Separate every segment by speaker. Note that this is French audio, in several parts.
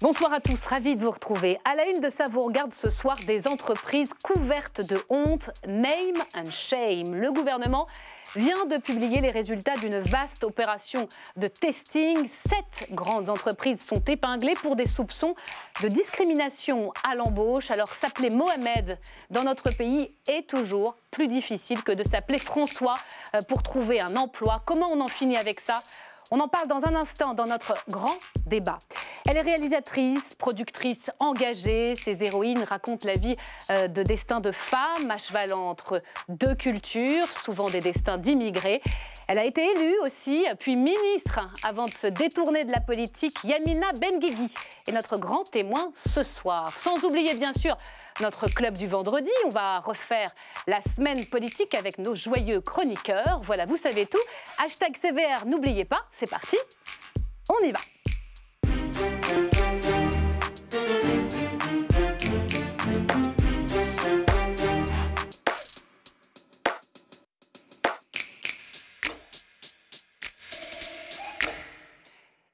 Speaker 1: Bonsoir à tous, ravi de vous retrouver. À la une de ça, vous regarde ce soir des entreprises couvertes de honte, name and shame. Le gouvernement vient de publier les résultats d'une vaste opération de testing. Sept grandes entreprises sont épinglées pour des soupçons de discrimination à l'embauche. Alors s'appeler Mohamed dans notre pays est toujours plus difficile que de s'appeler François euh, pour trouver un emploi. Comment on en finit avec ça on en parle dans un instant dans notre grand débat. Elle est réalisatrice, productrice engagée. Ses héroïnes racontent la vie euh, de destins de femmes à cheval entre deux cultures, souvent des destins d'immigrés. Elle a été élue aussi, puis ministre, avant de se détourner de la politique, Yamina Benguigui est notre grand témoin ce soir. Sans oublier bien sûr notre club du vendredi, on va refaire la semaine politique avec nos joyeux chroniqueurs. Voilà, vous savez tout. Hashtag CVR, n'oubliez pas, c'est parti, on y va.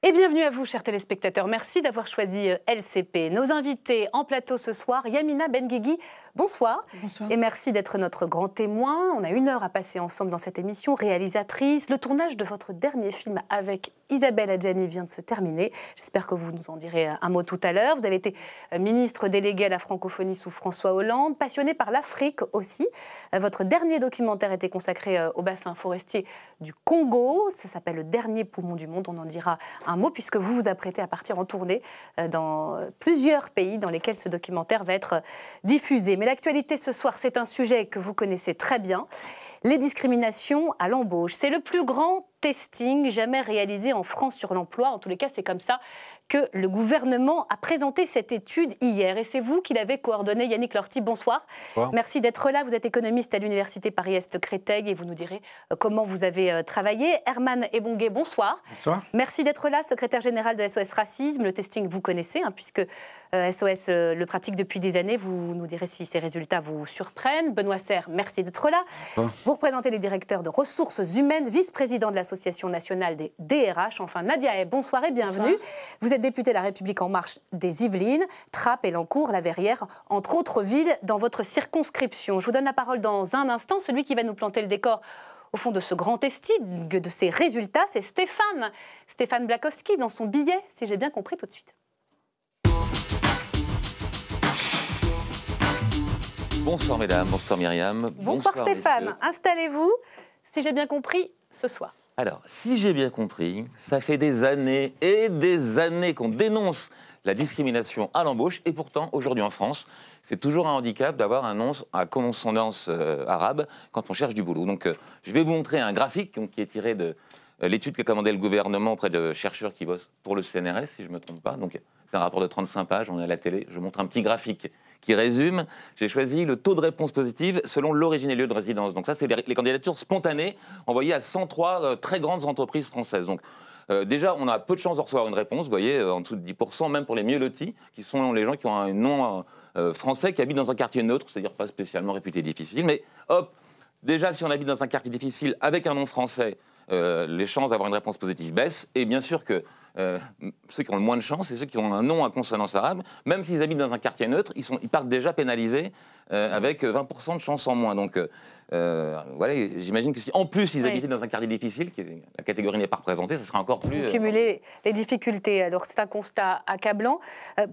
Speaker 1: Et bienvenue à vous, chers téléspectateurs. Merci d'avoir choisi euh, LCP. Nos invités en plateau ce soir, Yamina Benguigui, bonsoir. Bonsoir. Et merci d'être notre grand témoin. On a une heure à passer ensemble dans cette émission. Réalisatrice, le tournage de votre dernier film avec Isabelle Adjani vient de se terminer. J'espère que vous nous en direz euh, un mot tout à l'heure. Vous avez été euh, ministre délégué à la francophonie sous François Hollande, passionné par l'Afrique aussi. Euh, votre dernier documentaire était consacré au bassin forestier du Congo. Ça s'appelle Le dernier poumon du monde. On en dira un mot puisque vous vous apprêtez à partir en tournée dans plusieurs pays dans lesquels ce documentaire va être diffusé. Mais l'actualité ce soir, c'est un sujet que vous connaissez très bien les discriminations à l'embauche. C'est le plus grand testing jamais réalisé en France sur l'emploi. En tous les cas, c'est comme ça que le gouvernement a présenté cette étude hier. Et c'est vous qui l'avez coordonnée, Yannick Lorty. Bonsoir. Merci d'être là. Vous êtes économiste à l'Université Paris-Est-Créteil et vous nous direz euh, comment vous avez euh, travaillé. Herman Ebongué, bonsoir. Bonsoir. Merci d'être là, secrétaire général de SOS Racisme. Le testing, vous connaissez, hein, puisque SOS euh, le pratique depuis des années. Vous nous direz si ces résultats vous surprennent. Benoît Serre, merci d'être là. Vous représentez les directeurs de ressources humaines, vice-président de l'Association nationale des DRH. Enfin, Nadia bonsoir et bienvenue. Député député La République En Marche des Yvelines, Trappes, Lancourt, La Verrière, entre autres villes dans votre circonscription. Je vous donne la parole dans un instant. Celui qui va nous planter le décor au fond de ce grand estime, de ces résultats, c'est Stéphane. Stéphane Blakowski dans son billet, si j'ai bien compris tout de suite.
Speaker 2: Bonsoir mesdames, bonsoir Myriam. bonsoir Stéphane,
Speaker 1: installez-vous, si j'ai bien compris, ce
Speaker 2: soir. Alors, si j'ai bien compris, ça fait des années et des années qu'on dénonce la discrimination à l'embauche, et pourtant, aujourd'hui en France, c'est toujours un handicap d'avoir un nom à consonance euh, arabe quand on cherche du boulot. Donc, euh, je vais vous montrer un graphique qui est tiré de euh, l'étude que commandait le gouvernement auprès de chercheurs qui bossent pour le CNRS, si je ne me trompe pas. Donc, c'est un rapport de 35 pages, on est à la télé. Je montre un petit graphique qui résume j'ai choisi le taux de réponse positive selon l'origine et lieu de résidence. Donc ça, c'est les, candidatures spontanées envoyées à 103 euh, très grandes entreprises françaises. Donc euh, déjà, on a peu de chances de recevoir une réponse, vous voyez, euh, en dessous de 10%, même pour les mieux lotis, qui sont les gens qui ont un nom français, qui habitent dans un quartier neutre, c'est-à-dire pas spécialement réputé difficile, mais hop, déjà, si on habite dans un quartier difficile avec un nom français, les chances d'avoir une réponse positive baissent, et bien sûr que euh, ceux qui ont le moins de chance, c'est ceux qui ont un nom à consonance arabe. Même s'ils habitent dans un quartier neutre, ils, sont, ils partent déjà pénalisés euh, avec 20% euh, de chance en moins. Donc voilà, j'imagine que si en plus ils habitaient dans un quartier difficile, la catégorie n'est pas représentée, ce serait encore plus.
Speaker 1: Cumuler les difficultés. Alors c'est un constat accablant.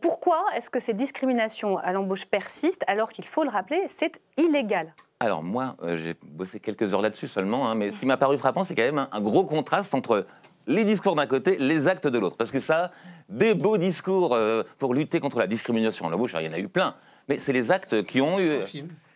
Speaker 1: pourquoi est-ce que ces discriminations à l'embauche persistent alors qu'il faut le rappeler, c'est illégal
Speaker 2: alors moi, j'ai bossé quelques heures là-dessus seulement, hein, mais ce qui m'a paru frappant, c'est quand même un, gros contraste entre les discours d'un côté, les actes de l'autre. Parce que ça, des beaux discours euh, pour lutter contre la discrimination La bouche, il y en a eu plein, mais c'est les actes qui ont eu,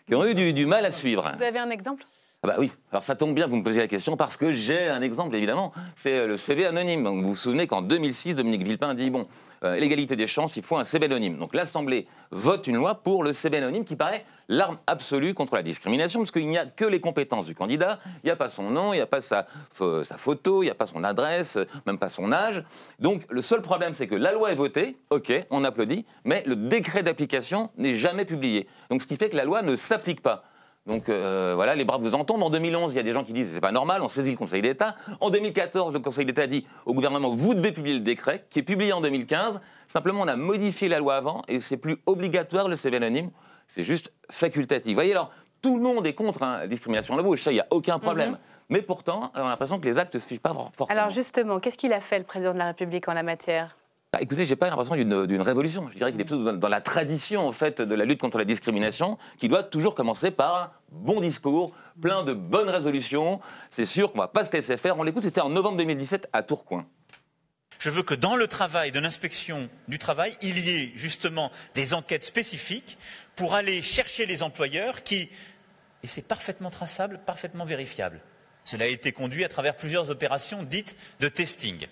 Speaker 2: qui ont eu du mal à suivre. Vous avez un exemple ben oui, alors ça tombe bien, vous me posez la question, parce que j'ai un exemple, évidemment, c'est euh, le CV anonyme. vous vous souvenez qu'en 2006, Dominique Villepin a dit, bon, euh, l'égalité des chances, il faut un CV anonyme. Donc l'Assemblée vote une loi pour le CV anonyme qui paraît l'arme absolue contre la discrimination, parce qu'il n'y a que les compétences du candidat, il n'y a pas son nom, il n'y a pas sa, euh, sa photo, il n'y a pas son adresse, même pas son âge. Donc le seul problème, c'est que la loi est votée, ok, on applaudit, mais le décret d'application n'est jamais publié. Donc ce qui fait que la loi ne s'applique pas. Donc euh, voilà, les bras vous tombent. En 2011, il y a des gens qui disent c'est pas normal, on saisit le Conseil d'État. En 2014, le Conseil d'État dit au gouvernement vous devez publier le décret, qui est publié en 2015. Simplement, on a modifié la loi avant et c'est plus obligatoire le CV anonyme, c'est juste facultatif. Vous voyez alors, tout le monde est contre hein, la discrimination à et ça, il n'y a aucun problème. Mhm. Mais pourtant, on a l'impression que les actes ne se fichent pas forcément. Alors
Speaker 1: justement, qu'est-ce qu'il a fait le président de la République en la matière
Speaker 2: Écoutez, bah, Écoutez, j'ai pas l'impression d'une révolution. Je dirais qu'il est plutôt dans, la tradition en fait de la lutte contre la discrimination, qui doit toujours commencer par un bon discours, plein de bonnes résolutions. C'est sûr qu'on va pas se laisser faire. On l'écoute. C'était en novembre 2017 à Tourcoing. Je veux que dans le travail de l'inspection du travail, il y ait justement des enquêtes spécifiques pour aller chercher les employeurs qui, et c'est parfaitement traçable, parfaitement vérifiable, cela a été conduit à travers plusieurs opérations dites de testing,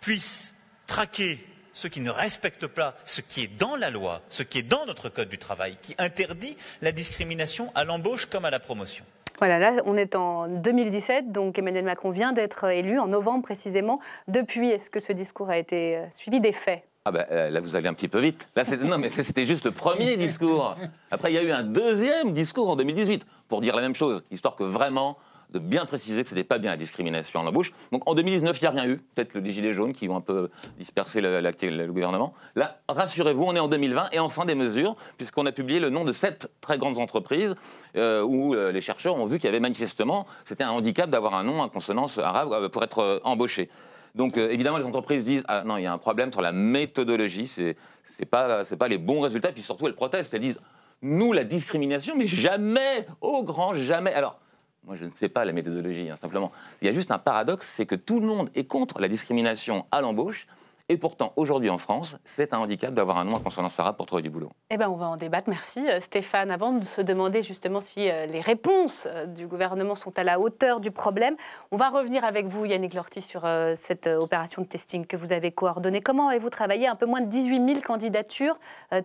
Speaker 2: puissent traquer ceux qui ne respectent pas ce qui est dans la loi, ce qui est dans notre Code du travail, qui interdit la discrimination à l'embauche comme à la promotion.
Speaker 1: Voilà, là, on est en 2017, donc Emmanuel Macron vient d'être élu, en novembre précisément. Depuis, est-ce que ce discours a été euh, suivi des faits
Speaker 2: ah ben euh, là vous allez un petit peu vite. Là non mais c'était juste le premier discours. Après il y a eu un deuxième discours en 2018 pour dire la même chose, histoire que vraiment de bien préciser que ce n'était pas bien la discrimination en embauche. Donc en 2019, il n'y a rien eu. Peut-être les Gilets jaunes qui ont un peu dispersé le gouvernement. Là, rassurez-vous, on est en 2020 et enfin des mesures, puisqu'on a publié le nom de sept très grandes entreprises euh, où euh, les chercheurs ont vu qu'il y avait manifestement, c'était un handicap d'avoir un nom en consonance arabe euh, pour être embauché. Donc évidemment, les entreprises disent ah non, il y a un problème sur la méthodologie, c'est c'est pas c'est pas les bons résultats. Puis surtout, elles protestent, elles disent nous la discrimination, mais jamais, au grand jamais. Alors moi, je ne sais pas la méthodologie, hein, simplement. Il y a juste un paradoxe, c'est que tout le monde est contre la discrimination à l'embauche. Et pourtant, aujourd'hui en France, c'est un handicap d'avoir un nom à consonance arabe pour trouver du boulot.
Speaker 1: Eh bien, on va en débattre. Merci, euh, Stéphane. Avant de se demander justement si euh, les réponses euh, du gouvernement sont à la hauteur du problème, on va revenir avec vous, Yannick Lorty, sur cette opération de testing que vous avez coordonnée. Comment avez-vous travaillé Un peu moins de 18 000 candidatures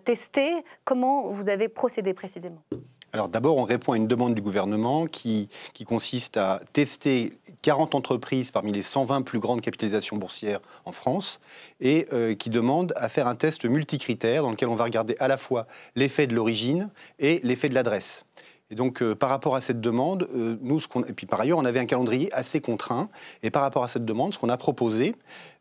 Speaker 1: testées. Comment vous avez procédé précisément
Speaker 3: alors d'abord, on répond à une demande du gouvernement qui, consiste à tester 40 entreprises parmi les 120 plus grandes capitalisations boursières en France et euh, qui demande à faire un test multicritère dans lequel on va regarder à la fois l'effet de l'origine et l'effet de l'adresse. Et donc, euh, par rapport à cette demande, euh, nous, ce qu'on... et puis par ailleurs, on avait un calendrier assez contraint. Et par rapport à cette demande, ce qu'on a proposé,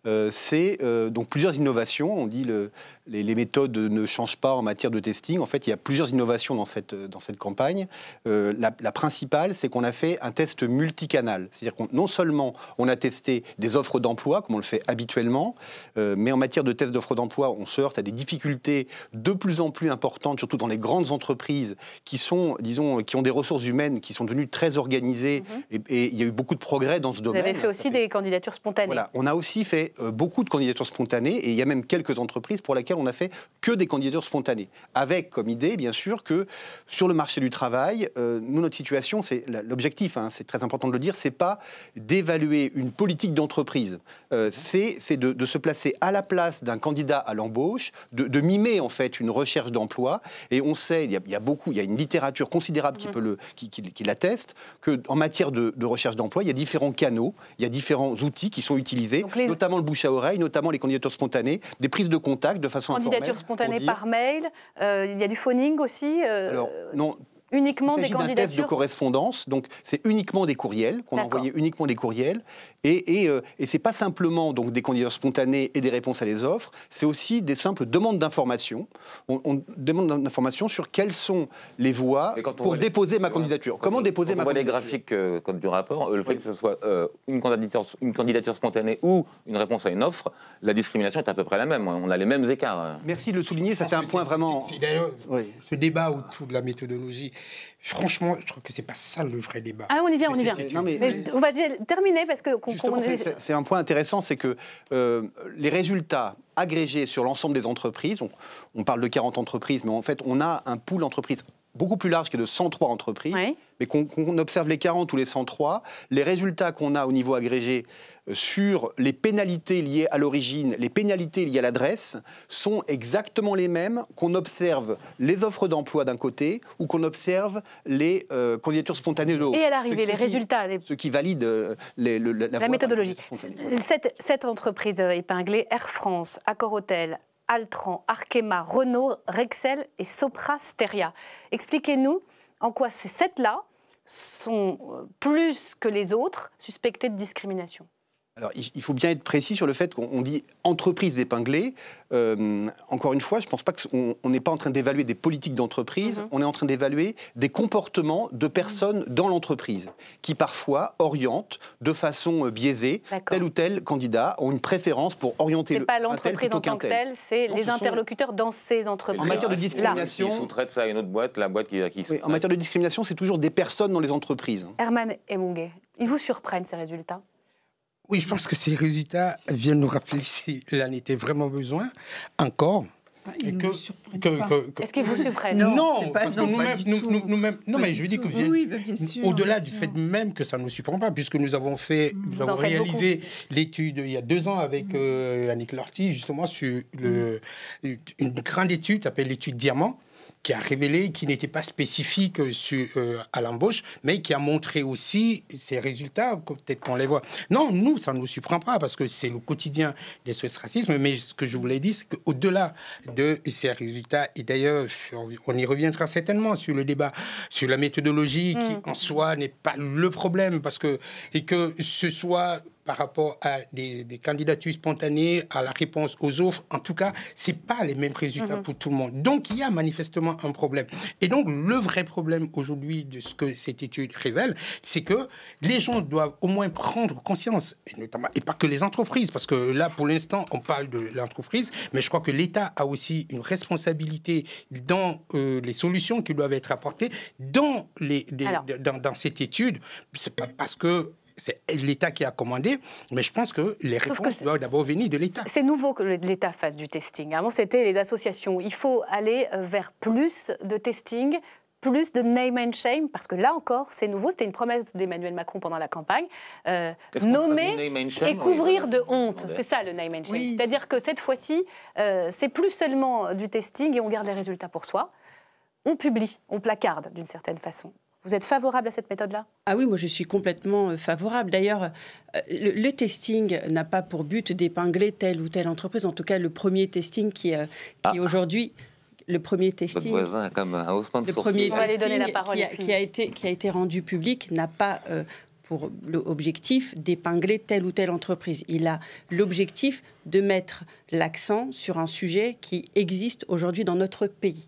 Speaker 3: euh, c'est donc plusieurs innovations. On dit le, les, méthodes ne changent pas en matière de testing. En fait, il y a plusieurs innovations dans cette, dans cette campagne. La, principale, c'est qu'on a fait un test multicanal. C'est-à-dire que non seulement on a testé des offres d'emploi, comme on le fait habituellement, mais en matière de test d'offres d'emploi, on se heurte à des difficultés de plus en plus importantes, surtout dans les grandes entreprises qui sont, disons, qui ont des ressources humaines, qui sont devenues très organisées mhm. et, il y a eu beaucoup de progrès dans ce domaine. Vous avez fait
Speaker 1: aussi des candidatures spontanées. Voilà,
Speaker 3: on a aussi fait euh, beaucoup de candidatures spontanées, et il y a même quelques entreprises pour lesquelles on a fait que des candidatures spontanées, avec comme idée, bien sûr, que sur le marché du travail, euh, nous, notre situation, c'est l'objectif, hein, c'est très important de le dire, c'est pas d'évaluer une politique d'entreprise, euh, mhm. c'est de, se placer à la place d'un candidat à l'embauche, de, mimer en fait une recherche d'emploi, et on sait, il y, il y a beaucoup, il y a une littérature considérable qui, mm-hmm. peut le, qui, qui, qui l'atteste, qu'en matière de, recherche d'emploi, il y a différents canaux, il y a différents outils qui sont utilisés, notamment le bouche à oreille, notamment les candidatures spontanées, des prises de contact de façon à informelle. Candidatures spontanée par
Speaker 1: mail, euh, il y a du phoning aussi euh, uniquement des candidatures. test de
Speaker 3: correspondance, donc c'est uniquement des courriels, qu'on a envoyait uniquement des courriels. Et, et, n'est c'est pas simplement donc, des candidatures spontanées et des réponses à les offres, c'est aussi des simples demandes d'informations. On, demande d'informations sur quelles sont les voies pour déposer ma candidature. Comment déposer quand ma on voit les
Speaker 2: graphiques du rapport, le fait que ce soit une, candidature, une candidature spontanée ou une réponse à une offre, la discrimination est à peu près la même. On a les mêmes écarts.
Speaker 4: Merci de le souligner, ça c'est un point vraiment... C'est d'ailleurs oui. ce débat autour de la méthodologie Franchement, je crois que c'est pas ça le vrai débat.
Speaker 3: Ah,
Speaker 1: on y vient, on y vient. on va terminer parce que.
Speaker 3: c'est un point intéressant, c'est que euh, les résultats agrégés sur l'ensemble des entreprises, on, parle de 40 entreprises, mais en fait, on a un pool d'entreprises beaucoup plus large que de 103 entreprises mais qu'on observe les 40 ou les 103, les résultats qu'on a au niveau agrégé euh, sur les pénalités liées à l'origine, les pénalités liées à l'adresse, sont exactement les mêmes qu'on observe les offres d'emploi d'un côté ou qu'on observe les euh, candidatures spontanées de l'autre. Et à l'arrivée, les résultats. Les... Ce qui valide euh, la, méthodologie.
Speaker 1: Cette, cette entreprise épinglée, Air France, Accor Hotel, Altran, Arkema, Renault, Rexel et Sopra Steria. Expliquez-nous en quoi ces sept-là sont euh, plus que les autres suspectés de discrimination.
Speaker 3: Alors, il faut bien être précis sur le fait qu'on dit entreprise épinglée. Euh, encore une fois, je ne pense pas qu'on n'est pas en train d'évaluer des politiques d'entreprise, mhm. on est en train d'évaluer des comportements de personnes dans l'entreprise qui parfois orientent de façon euh, biaisée tel ou tel candidat, ont une préférence pour orienter le pas l'entreprise en tant que telle,
Speaker 1: c'est les interlocuteurs dans ces entreprises. En matière de discrimination...
Speaker 2: traite ça une autre boîte, la boîte qui... en
Speaker 3: matière de discrimination, c'est toujours des personnes dans les entreprises.
Speaker 1: Herman Monguet, ils vous surprennent ces résultats
Speaker 4: oui, je pense que ces résultats viennent nous rappeler si l'année était vraiment besoin, encore. Bah, que, Est-ce qu'ils vous surprennent Non, parce que nous non, mais je veux dire que
Speaker 5: bah, au-delà
Speaker 4: du fait même que ça ne nous surprend pas, puisque nous avons fait, mm. avons réalisé l'étude il y a deux ans avec mm. euh, Annick Lorty, justement sur mm. une grande étude appelée l'étude Diamant, qui a révélé qui n'était pas spécifique euh, sur, euh, à l'embauche, mais qui a montré aussi ses résultats, peut-être qu'on les voit. Non, nous, ça ne nous surprend pas, parce que c'est le quotidien des Suisses racisme, mais ce que je voulais dire, c'est qu'au-delà de ces résultats, et d'ailleurs, on y reviendra certainement sur le débat, sur la méthodologie qui mm. en soi n'est pas le problème, parce que, et que ce soit par rapport à des, candidatures spontanées, à la réponse aux offres. En tout cas, ce pas les mêmes résultats mhm. pour tout le monde. Donc, il y a manifestement un problème. Et donc, le vrai problème aujourd'hui de ce que cette étude révèle, c'est que les gens doivent au moins prendre conscience, et, notamment, et pas que les entreprises, parce que là, pour l'instant, on parle de l'entreprise, mais je crois que l'État a aussi une responsabilité dans euh, les solutions qui doivent être apportées dans, les, dans, dans, cette étude. C'est pas parce que c'est l'État qui a commandé, mais je pense que les réponses doivent d'abord venir de l'État.
Speaker 1: C'est nouveau que l'État fasse du testing. Avant, c'était les associations. Il faut aller euh, vers plus de testing, plus de name and shame, parce que là encore, c'est nouveau, c'était une promesse d'Emmanuel Macron pendant la campagne, euh, nommer et couvrir de honte. C'est ça le name and shame. C'est-à-dire que cette fois-ci, euh, c'est plus seulement du testing et on garde les résultats pour soi, on publie, on placarde d'une certaine façon. Vous êtes favorable à cette méthode-là
Speaker 6: Ah oui, moi je suis complètement euh, favorable. D'ailleurs, euh, le, testing n'a pas pour but d'épingler telle ou telle entreprise. En tout cas, le premier testing qui, euh, ah, ah. aujourd'hui le premier testing, qui, a, été, qui a été rendu public n'a pas pour objectif d'épingler telle ou telle entreprise. Il a l'objectif de mettre l'accent sur un sujet qui existe aujourd'hui dans notre pays.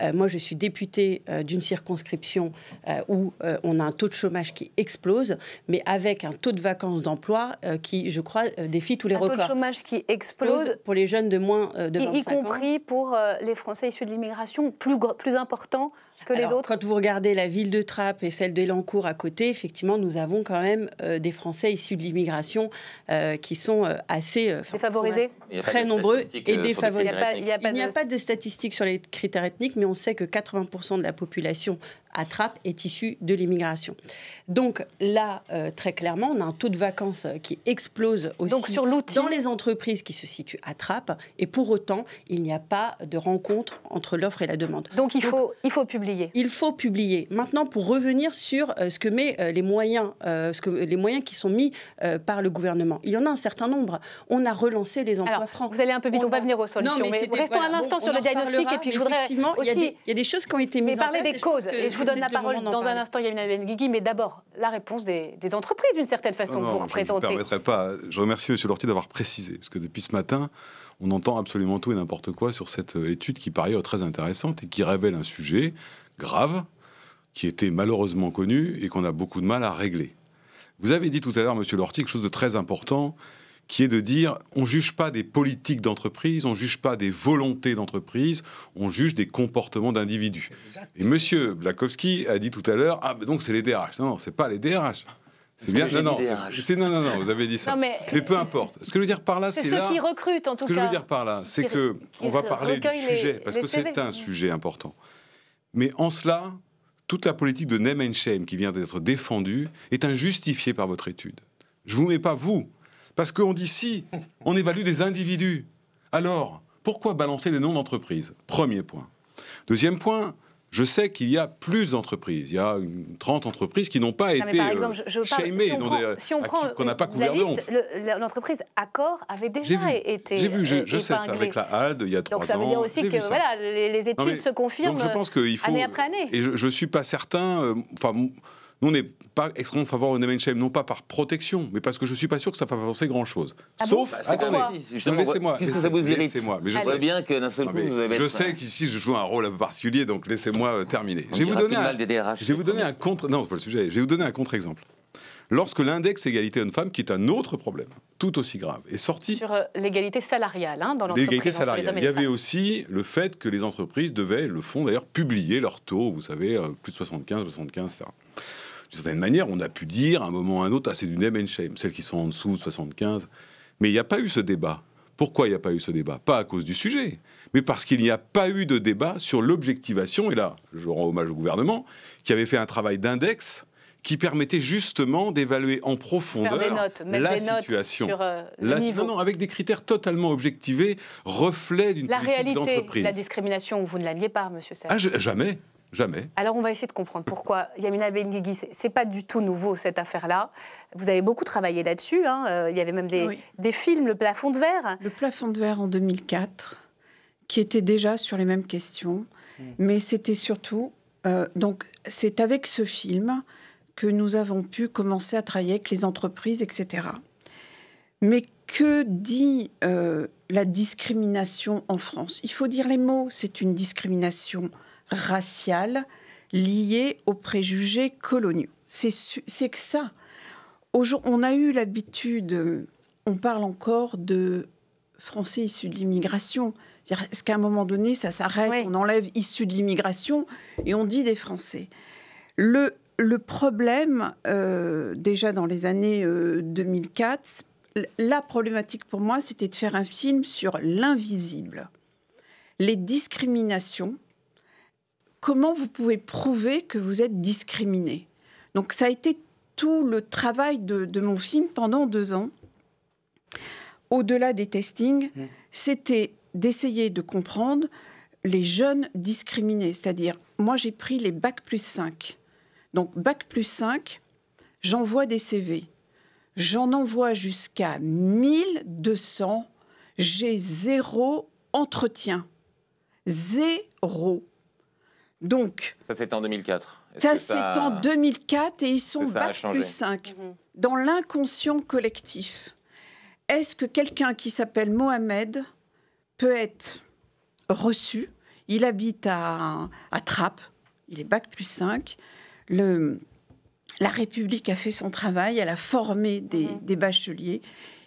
Speaker 6: Euh, moi, je suis députée euh, d'une circonscription euh, où on a un taux de chômage qui explose, mais avec un taux de vacances d'emploi qui, je crois, défie tous les records. Un taux de chômage qui explose pour les jeunes de moins de 25 y, y compris
Speaker 1: pour les Français issus de l'immigration, plus important les Quand vous regardez
Speaker 6: la ville de trappe et celle d'Elancourt à côté, effectivement, nous avons quand même euh, des Français issus de l'immigration euh, qui sont euh, assez défavorisés, très nombreux et défavorisés. Il n'y a, pas de statistiques sur les critères ethniques, mais on sait que 80% de la population attrape est issu de l'immigration. Donc là, euh, très clairement, on a un taux de vacances euh, qui explose aussi dans les entreprises qui se situent à Trappes, et pour autant, il n'y a pas de rencontre entre l'offre et la demande. Donc il, faut, il faut publier. Il faut publier. Maintenant, pour revenir sur euh, ce que met les moyens, ce que, les moyens qui sont mis par le gouvernement, il y en a un certain nombre. On a relancé les emplois francs. Vous allez un peu vite, on, va venir au solutions. mais restons un instant sur le diagnostic, et puis je voudrais aussi... Il y, a des choses qui ont été mises en place. parler des causes vous donne la parole dans un instant,
Speaker 1: Yamina Benguigui, mais d'abord la réponse des, entreprises, d'une certaine façon, que vous représentez. Je ne
Speaker 7: permettrai pas. Je remercie M. Lortie d'avoir précisé, parce que depuis ce matin, on entend absolument tout et n'importe quoi sur cette euh, étude qui, par ailleurs, est très intéressante et qui révèle un sujet grave qui était malheureusement connu et qu'on a beaucoup de mal à régler. Vous avez dit tout à l'heure, Monsieur Lortie, quelque chose de très important qui est de dire on juge pas des politiques d'entreprise, on juge pas des volontés d'entreprise, on juge des comportements d'individus. Et Monsieur Blakowski a dit tout à l'heure ah donc c'est les DRH. Non, non c'est pas les DRH. C'est bien. Non non, c'est, non, non, non, vous avez dit ça. Mais, peu importe. Ce que je veux dire par là, c'est, ceux qui
Speaker 1: recrutent en tout cas. Ce que je veux dire
Speaker 7: par là, c'est que on va parler du sujet parce que c'est un sujet important. Mais en cela, toute la politique de name and shame qui vient d'être défendue est injustifiée par votre étude. Je vous mets pas vous parce qu'on dit si, on évalue des individus. Alors, pourquoi balancer des noms d'entreprises Premier point. Deuxième point, je sais qu'il y a plus d'entreprises. Il y a 30 entreprises qui n'ont pas été par exemple, je, euh, si on prend euh, pas couvert
Speaker 1: L'entreprise Accor avait déjà été. J'ai vu, je, sais ça, avec
Speaker 7: la HALD il y a trois ans. Donc ça veut dire aussi que
Speaker 1: les, études se confirment donc je pense qu'il faut, année après année. Et
Speaker 7: je ne suis pas certain. Euh, nous, on n'est pas extrêmement favorable au NMHM, non pas par protection, mais parce que je ne suis pas sûr que ça va avancer grand-chose. Ah Sauf, bah, laissez-moi. Qu'est-ce que ça vous Laissez-moi. je sais bien
Speaker 2: que d'un seul coup, vous avez. Je sais
Speaker 7: qu'ici, je joue un rôle un peu particulier, donc laissez-moi euh, terminer. Je vais vous donner un, un contre. Non, pas le sujet. Je vous donner un contre-exemple lorsque l'index égalité homme-femme, qui est un autre problème tout aussi grave, est sorti. Sur euh,
Speaker 1: l'égalité salariale, hein, dans l'entreprise. L'égalité salariale. Il y avait
Speaker 7: aussi le fait que les entreprises devaient, le font d'ailleurs, publier leurs taux, vous savez, euh, plus de 75, 75, etc. D'une certaine manière, on a pu dire à un moment ou à un autre, ah, c'est du name and shame, celles qui sont en dessous de 75. Mais il n'y a pas eu ce débat. Pourquoi il n'y a pas eu ce débat Pas à cause du sujet, mais parce qu'il n'y a pas eu de débat sur l'objectivation, et là, je rends hommage au gouvernement, qui avait fait un travail d'index qui permettait justement d'évaluer en profondeur la situation. Euh, non, avec des critères totalement objectivés, reflet d'une la réalité, La
Speaker 1: discrimination, vous ne la pas, monsieur Serres ah, ?– jamais. Jamais. Alors on va essayer de comprendre pourquoi Yamina Benguigui, c'est pas du tout nouveau cette affaire-là. Vous avez beaucoup travaillé là-dessus. Hein, euh, il y avait même des, films, Le plafond de verre. Le plafond de verre en 2004,
Speaker 5: qui était déjà sur les mêmes questions, mm. mais c'était surtout euh, donc c'est avec ce film que nous avons pu commencer à travailler avec les entreprises, etc. Mais que dit euh, la discrimination en France Il faut dire les mots. C'est une discrimination raciale liée aux préjugés coloniaux. C'est que ça. On a eu l'habitude, on parle encore de Français issus de l'immigration. est-ce qu'à un moment donné, ça s'arrête, on enlève issus de l'immigration et on dit des Français Le, le problème, euh, déjà dans les années 2004, euh, la problématique pour moi, c'était de faire un film sur l'invisible, les discriminations comment vous pouvez prouver que vous êtes discriminé Donc ça a été tout le travail de, mon film pendant deux ans. Au-delà des testings, mmh. c'était d'essayer de comprendre les jeunes discriminés. C'est-à-dire, moi j'ai pris les Bac plus 5. Donc Bac plus 5, j'envoie des CV. J'en envoie jusqu'à 1200. J'ai zéro entretien. Zéro.
Speaker 2: Donc. Ça, c'est en 2004. ça, c'est en
Speaker 5: 2004 et ils sont bac plus 5. Mhm. Dans l'inconscient collectif, est-ce que quelqu'un qui s'appelle Mohamed peut être reçu Il habite à, à Trappes, il est bac plus 5. la République a fait son travail, elle a formé des, mhm. bacheliers.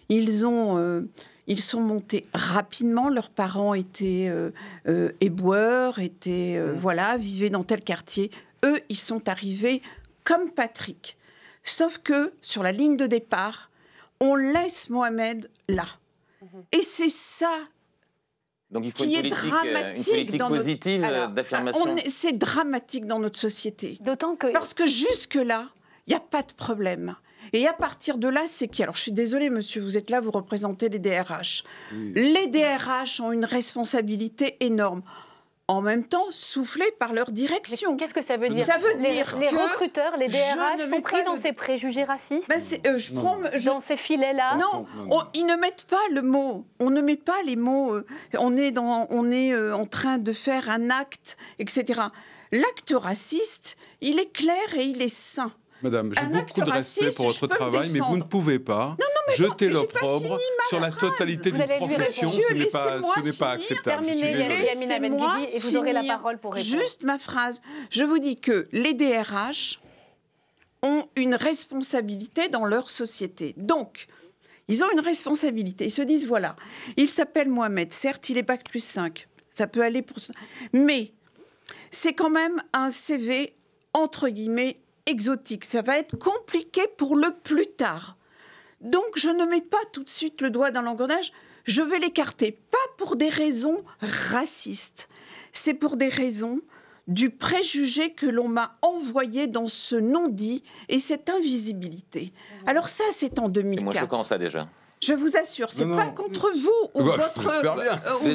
Speaker 5: Ils ont. Euh, ils sont montés rapidement. Leurs parents étaient euh, euh, éboueurs, étaient, euh, mm. voilà, vivaient dans tel quartier. Eux, ils sont arrivés comme Patrick. Sauf que sur la ligne de départ, on laisse Mohamed là. Mm-hmm. Et c'est ça
Speaker 2: qui est dramatique positive d'affirmation.
Speaker 5: C'est dramatique dans notre société. D'autant que. Parce que jusque-là, il n'y a pas de problème. Et à partir de là, c'est qui Alors, je suis désolée, monsieur, vous êtes là, vous représentez les DRH. Les DRH ont une responsabilité énorme en même temps soufflé par leur direction. Qu'est-ce que ça veut dire Ça veut les, dire les, recruteurs, les DRH sont pris dans ces préjugés racistes. Ben, euh, je dans ces filets-là. Non, ils ne mettent pas le mot. On ne met pas les mots. Euh, on est dans, on est euh, en train de faire un acte, etc. L'acte raciste, il est clair et il est sain.
Speaker 7: Madame, j'ai beaucoup de respect pour votre travail, mais vous ne pouvez pas jeter l'opprobre sur la totalité d'une profession. Ce n'est pas, pas acceptable. je
Speaker 1: et vous la parole pour Juste
Speaker 5: ma phrase. Je vous dis que les DRH ont une responsabilité dans leur société. Donc, ils ont une responsabilité. Ils se disent, voilà, il s'appelle Mohamed, certes, il est Bac plus 5, ça peut aller pour ça. Mais c'est quand même un CV, entre guillemets, exotique, ça va être compliqué pour le plus tard. Donc je ne mets pas tout de suite le doigt dans l'engrenage, je vais l'écarter, pas pour des raisons racistes, c'est pour des raisons du préjugé que l'on m'a envoyé dans ce non-dit et cette invisibilité. Mmh. Alors ça, c'est en 2004. ça déjà. Je vous assure, c'est pas
Speaker 1: contre vous
Speaker 5: ou votre. Euh,
Speaker 2: vous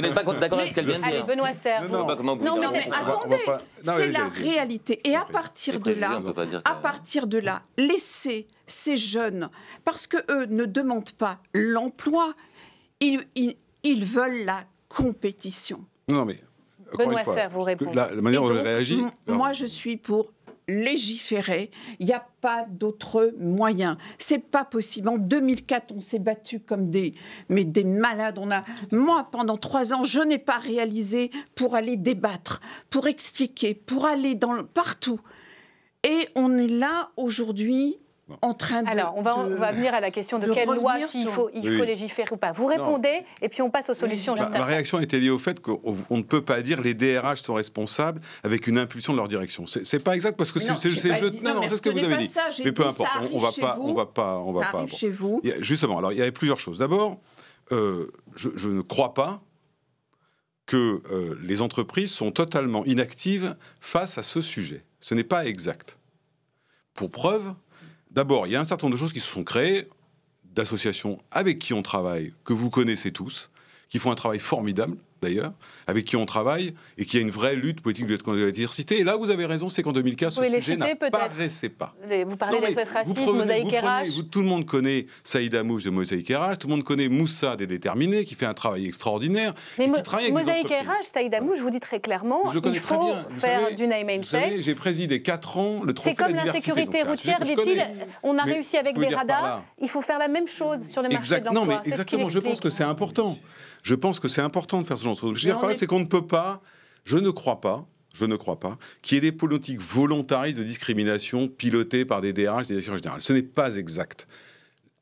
Speaker 2: n'êtes pas, d'accord avec ce qu'elle vient de dire. Allez, Benoît
Speaker 4: Serre. Non, non, mais, attendez, c'est la
Speaker 5: réalité. Et à partir de là, à partir de là, laissez ces jeunes, parce que eux ne demandent pas l'emploi, ils, veulent la compétition.
Speaker 7: Non, mais Benoît Serre vous répondez. La, manière dont elle réagit. Moi,
Speaker 5: je suis pour légiférer. Il n'y a pas d'autre moyen. C'est pas possible. En 2004, on s'est battu comme des, mais des malades. On a, moi, pendant trois ans, je n'ai pas réalisé pour aller débattre, pour expliquer, pour aller dans,
Speaker 1: partout. Et on est là aujourd'hui train Alors, on
Speaker 8: va,
Speaker 9: venir à la
Speaker 1: question de, quelle loi, il faut légiférer ou pas. Vous répondez, et puis on passe aux solutions. ma,
Speaker 7: réaction était liée au fait qu'on ne peut pas dire les DRH sont responsables avec une impulsion de leur direction. Ce n'est pas exact parce que c'est je. ce que vous avez dit. mais peu importe, on, va pas, on va pas, on va pas. chez vous. Justement, alors il y avait plusieurs choses. D'abord, euh, je ne crois pas que euh, les entreprises sont totalement inactives face à ce sujet. Ce n'est pas exact. Pour preuve, D'abord, il y a un certain nombre de choses qui se sont créées, d'associations avec qui on travaille, que vous connaissez tous, qui font un travail formidable d'ailleurs, avec qui on travaille et qui a une vraie lutte politique de la diversité. Et là, vous avez raison, c'est qu'en 2004, ce sujet n'apparaissait pas.
Speaker 1: vous parlez des racistes, Mosaïque vous,
Speaker 7: Tout le monde connaît Saïd Amouche de Mosaïque RH, tout le monde connaît Moussa des Déterminés, qui fait un travail extraordinaire. Mais Mosaïque
Speaker 1: Saïd Amouche, je vous dis très clairement, je il faut faire du name and
Speaker 7: J'ai présidé 4 ans le trophée C'est comme la, sécurité routière, dit-il, on a réussi avec des radars,
Speaker 1: il faut faire la même chose sur le marché de l'emploi. Exactement, je pense que
Speaker 7: c'est important. Je pense que c'est important de faire ce genre de choses. je qu'on ne peut pas, je ne crois pas, je ne crois pas, qu'il y ait des politiques volontaires de discrimination pilotées par des DRH, des directions générales. Ce n'est pas exact.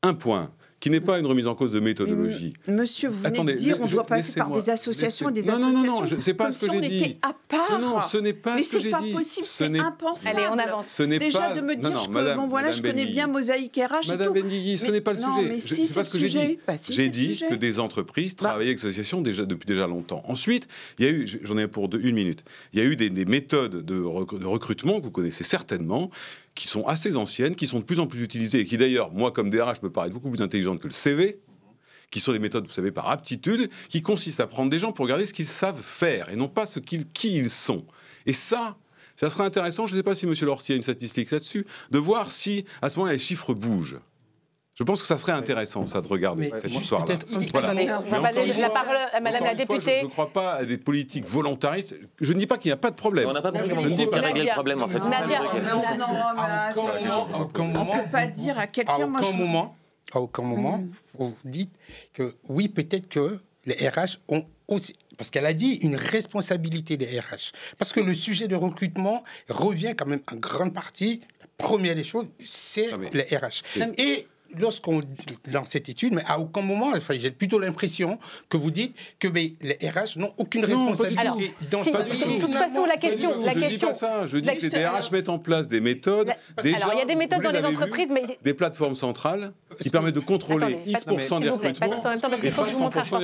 Speaker 7: Un point, qui n'est pas une remise en cause de méthodologie.
Speaker 5: Monsieur, vous venez de dire on doit passer par des associations, et des associations. Non, non, non, n'est pas comme ce que si on dit. à part. Non, ce n'est pas Mais ce que pas dit. possible, c'est impensable. Allez, on avance. Déjà de me dire que, bon voilà, je connais bien Mosaïque RH Madame Bendigui, ce n'est pas le sujet. non, Mais si, c'est le sujet. j'ai dit. que
Speaker 7: des entreprises bah. travaillaient avec des associations depuis déjà longtemps. Ensuite, il y a eu, j'en ai pour une minute, il y a eu des méthodes de recrutement que vous connaissez certainement qui sont assez anciennes, qui sont de plus en plus utilisées et qui d'ailleurs, moi comme DRH, me paraît beaucoup plus intelligente que le CV, qui sont des méthodes, vous savez, par aptitude, qui consistent à prendre des gens pour regarder ce qu'ils savent faire et non pas ce qu'ils, qui ils sont. Et ça, ça serait intéressant, je ne sais pas si M. Lortier a une statistique là-dessus, de voir si à ce moment-là les chiffres bougent. Je pense que ça serait intéressant, ça, de regarder cette histoire-là.
Speaker 1: la députée.
Speaker 5: je ne
Speaker 7: crois pas à des politiques volontaristes. Je ne dis pas qu'il n'y a pas de problème. on n'a pas Je pas régler le problème, en fait. on
Speaker 5: ne peut pas dire à quelqu'un... À aucun moment,
Speaker 4: à aucun moment, vous dites que oui, peut-être que les RH ont aussi, parce qu'elle a dit une responsabilité des RH. Parce que le sujet de recrutement revient quand même en grande partie, la première des choses, c'est ah, les RH. Et lorsqu'on dans cette étude, mais à aucun moment, enfin, j'ai plutôt l'impression que vous dites que les RH n'ont aucune responsabilité dans De toute façon, la question, je la dis pas ça. Je dis
Speaker 1: que les RH
Speaker 7: mettent en place des méthodes. alors, il y a des méthodes dans les entreprises, mais des plateformes centrales qui permettent de contrôler X des recrutements Attendez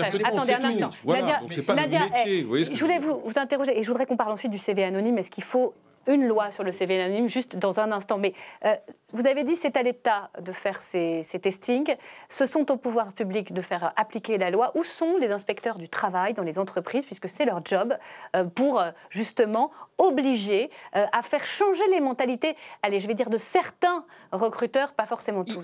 Speaker 7: un instant. pas métier. Je voulais
Speaker 1: vous interroger et je voudrais qu'on parle ensuite du CV anonyme. Est-ce qu'il faut une loi sur le CV anonyme juste dans un instant. Mais euh, vous avez dit c'est à l'État de faire ces, testings, ce sont au pouvoir public de faire appliquer la loi. Où sont les inspecteurs du travail dans les entreprises, puisque c'est leur job, euh, pour euh, justement obliger euh, à faire changer les mentalités, allez, je vais dire de certains recruteurs, pas forcément tous.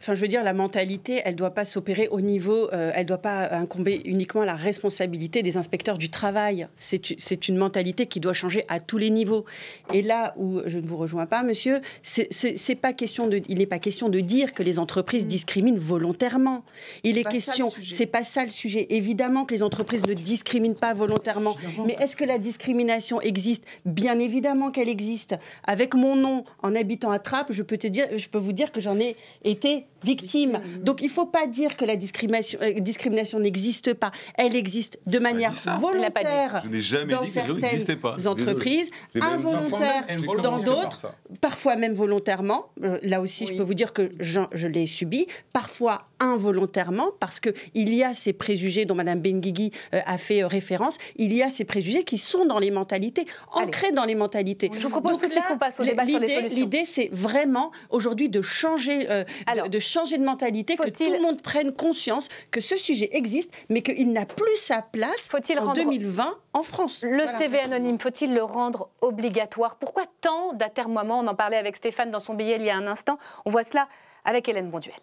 Speaker 6: enfin, je veux dire, la mentalité, elle ne doit pas s'opérer au niveau, elle ne doit pas incomber uniquement à la responsabilité des inspecteurs du travail. C'est une mentalité qui doit changer à tous les niveaux. Et là où je ne vous rejoins pas, monsieur, c'est c'est pas question de, il n'est pas question de dire que les entreprises mm. discriminent volontairement. Il est, question, c'est pas ça le sujet. Évidemment que les entreprises ne discriminent pas volontairement. Mais est-ce que la discrimination existe Bien évidemment qu'elle existe. Avec mon nom, en habitant à Trappes, je peux te dire, je peux vous dire que j'en ai été victimes. Donc il ne faut pas dire que la discrimination, euh, discrimination n'existe pas. Elle existe de manière volontaire Je dans certaines entreprises, involontaire dans d'autres, parfois même volontairement. Euh, là aussi, je peux vous dire que je, l'ai subi, parfois involontairement, parce qu'il y a ces préjugés dont Mme Benguigui euh, a fait référence, il y a ces préjugés qui sont dans les mentalités, ancrés dans les mentalités. Je vous propose que qu'on passe au débat sur les solutions. L'idée, c'est vraiment aujourd'hui de changer, Alors, de changer changer de mentalité, que tout le monde prenne conscience que ce sujet existe, mais qu'il n'a plus sa
Speaker 1: place en 2020 en France. Le CV anonyme, faut-il le rendre obligatoire Pourquoi tant d'atermoiements On en parlait avec Stéphane dans son billet il y a un instant. On voit cela avec Hélène Bonduel.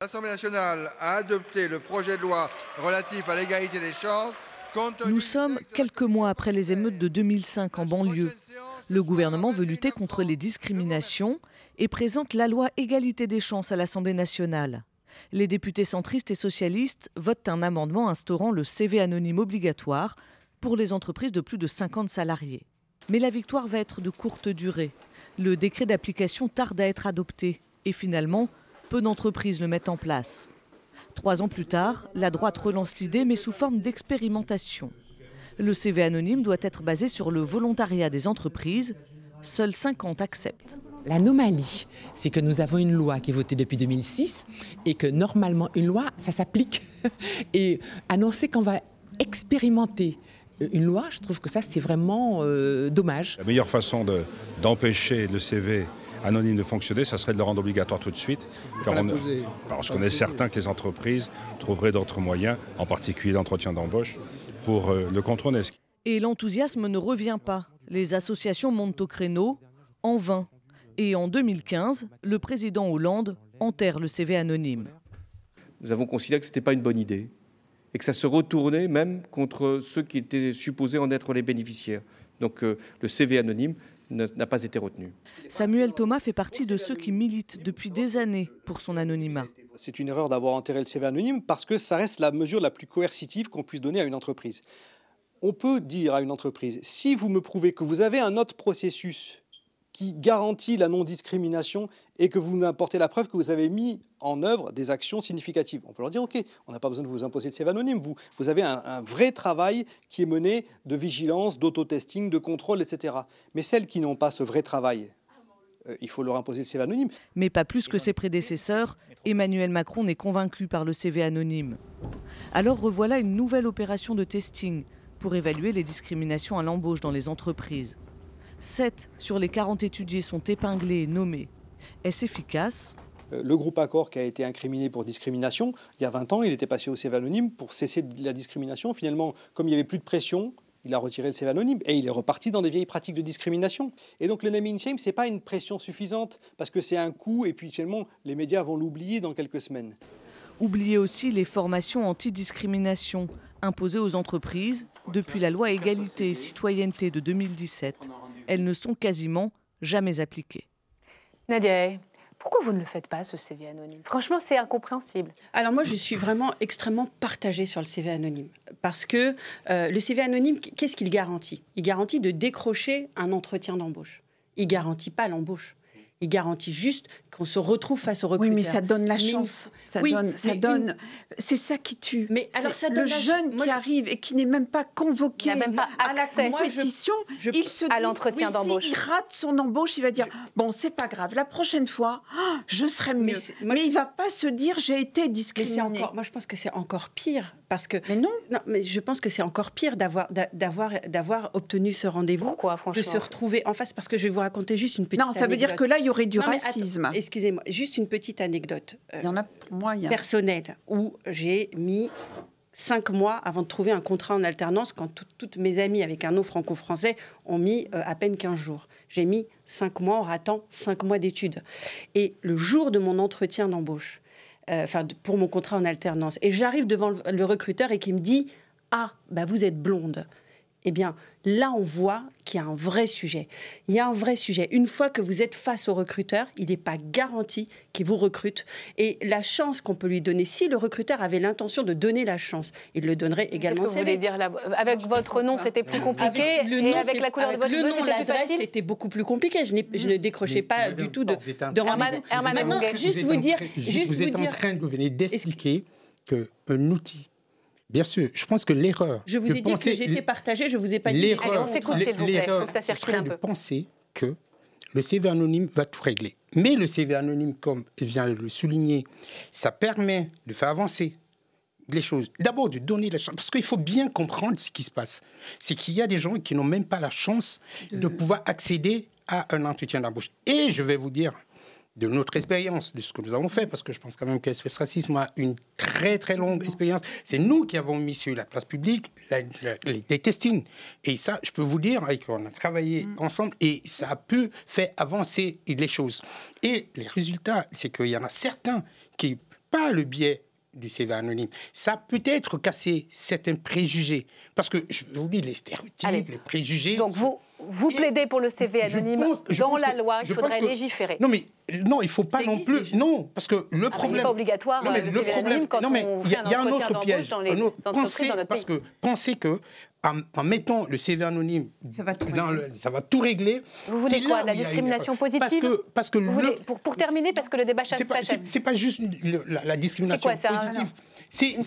Speaker 10: L'Assemblée nationale a adopté le projet de loi relatif à l'égalité des
Speaker 11: chances. Nous sommes quelques mois après les émeutes de 2005 en banlieue. Le gouvernement veut lutter contre les discriminations et présente la loi égalité des chances à l'Assemblée nationale. Les députés centristes et socialistes votent un amendement instaurant le CV anonyme obligatoire pour les entreprises de plus de 50 salariés. Mais la victoire va être de courte durée. Le décret d'application tarde à être adopté et finalement, peu d'entreprises le mettent en place. Trois ans plus tard, la droite relance l'idée mais sous forme d'expérimentation. Le CV anonyme doit être basé sur le volontariat des entreprises. Seuls 50 acceptent. L'anomalie, c'est que nous avons une loi qui est votée depuis
Speaker 12: 2006 et que normalement une loi, ça s'applique. Et annoncer qu'on va expérimenter euh, une loi, je trouve que ça, c'est vraiment euh, dommage.
Speaker 13: La meilleure façon d'empêcher le CV anonyme de fonctionner, ça serait de le rendre obligatoire tout de suite.
Speaker 11: parce qu'on est certain
Speaker 13: que les entreprises trouveraient d'autres moyens, en particulier l'entretien d'embauche, pour euh, le contrôler.
Speaker 11: Et l'enthousiasme ne revient pas. Les associations montent au créneau en vain. Et en 2015, le président Hollande enterre le CV anonyme.
Speaker 7: Nous avons considéré que ce n'était pas une bonne idée et que ça se retournait
Speaker 10: même contre ceux qui étaient supposés en être les bénéficiaires. Donc euh, le CV anonyme n'a pas été retenu.
Speaker 11: Samuel Thomas fait partie de ceux qui militent depuis des années pour son anonymat.
Speaker 13: C'est une erreur d'avoir enterré le CV anonyme parce que ça reste la mesure la plus coercitive qu'on puisse donner à une entreprise. On peut dire à une entreprise, si vous me prouvez que vous avez un autre processus qui garantit la non-discrimination et que vous nous apportez la preuve que vous avez mis en œuvre des actions significatives. On peut leur dire, OK, on n'a pas besoin de vous imposer le CV anonyme, Vous, vous avez un, vrai travail qui est mené de vigilance, d'auto-testing, de contrôle, etc. Mais celles qui n'ont pas ce vrai travail, euh, il faut leur imposer le CV anonyme.
Speaker 11: Mais pas plus que ses prédécesseurs, Emmanuel Macron n'est convaincu par le CV anonyme. Alors revoilà une nouvelle opération de testing pour évaluer les discriminations à l'embauche dans les entreprises. 7 sur les 40 étudiés sont épinglés et nommés. Est-ce efficace euh, le groupe Accord
Speaker 13: qui a été incriminé pour discrimination, il y a 20 ans, il était passé au CV anonyme pour cesser la discrimination. Finalement, comme il n'y avait plus de pression, il a retiré le CV anonyme et il est reparti dans des vieilles pratiques de discrimination.
Speaker 11: Et donc le naming shame, ce n'est pas une pression suffisante parce que c'est un coup et puis finalement, les médias vont l'oublier dans quelques semaines. Oublier aussi les formations anti-discrimination imposées aux entreprises depuis la loi égalité et citoyenneté de 2017, elles ne sont quasiment jamais appliquées.
Speaker 1: Nadia, pourquoi vous ne le faites pas, ce CV anonyme
Speaker 6: Franchement, c'est incompréhensible. Alors moi, je suis vraiment extrêmement partagée sur le CV anonyme. Parce que euh, le CV anonyme, qu'est-ce qu'il garantit Il garantit de décrocher un entretien d'embauche. Il garantit pas l'embauche il garantit juste qu'on se retrouve face au recrutement. Oui, mais ça donne
Speaker 5: la chance. ça donne, ça donne. C'est ça qui tue. Mais alors ça donne le jeune qui arrive et qui n'est même pas convoqué à la compétition, il se dit, oui, d'embauche. il rate son embauche, il va dire bon, c'est pas grave, la prochaine fois, oh, je serai mieux. Mais, il ne il va pas se dire j'ai été discriminé. moi, je pense que c'est encore pire parce que. Mais non. Non, mais je
Speaker 6: pense que c'est encore pire d'avoir d'avoir d'avoir obtenu ce rendez-vous. Pourquoi, franchement De se retrouver en face, parce que je vais vous raconter juste une petite. Non, ça veut dire que là, il y du racisme. Excusez-moi, juste une petite anecdote personnelle où j'ai mis cinq mois avant de trouver un contrat en alternance quand toutes mes amies avec un nom franco-français ont mis euh, à peine 15 jours. J'ai mis cinq mois en ratant cinq mois d'études. Et le jour de mon entretien d'embauche, euh, enfin pour mon contrat en alternance, et j'arrive devant le, le recruteur et qui me dit Ah, bah vous êtes blonde eh bien, là, on voit qu'il y a un vrai sujet. Il y a un vrai sujet. Une fois que vous êtes face au recruteur, il n'est pas garanti qu'il vous recrute. Et la chance qu'on peut lui donner, si le recruteur avait l'intention de donner la chance, il le donnerait également. dire
Speaker 1: Avec votre nom, c'était plus compliqué. Avec le nom, et la couleur c'était
Speaker 6: beaucoup plus compliqué. Je, ne décrochais pas du tout de, de rendez-vous. Maintenant, juste vous, dire... Juste vous êtes en train
Speaker 4: de vous venez d'expliquer qu'un outil Bien sûr, je pense que l'erreur. Je vous ai dit que j'étais
Speaker 6: partagé, je vous ai pas dit. L'erreur on que
Speaker 4: ça circule un peu. de penser que le CV anonyme va tout régler. Mais le CV anonyme, comme vient le souligner, ça permet de faire avancer les choses. D'abord, de donner la chance. Parce qu'il faut bien comprendre ce qui se passe. C'est qu'il y a des gens qui n'ont même pas la chance de, de pouvoir accéder à un entretien d'embauche. Et je vais vous dire, de notre expérience, de ce que nous avons fait, parce que je pense quand même que ce Racisme a une très très longue expérience. C'est nous qui avons mis sur la place publique les, les Et ça, je peux vous dire on a travaillé mm. ensemble et ça a pu faire avancer les choses. Et les résultats, c'est qu'il y en a certains qui, pas le biais du CV anonyme. Ça peut être casser certains préjugés. Parce que, je vous dis, les stéréotypes, les préjugés. Donc vous,
Speaker 1: vous plaidez pour le CV anonyme
Speaker 4: dans la loi, il faudrait légiférer. Non, mais non, il ne faut pas non plus. Non, parce que le ah, problème. Euh, c'est il n'est pas obligatoire le, CV problème, anonyme quand on fait y a, un, y a un autre piège. Dans les un pensez, dans notre parce que pensez que en, mettant le CV anonyme, ça va tout, ça va tout régler. Vous voulez quoi La discrimination positive parce que,
Speaker 1: pour, pour, terminer, parce que le débat chasse
Speaker 4: C'est pas, pas juste la, discrimination positive. C'est une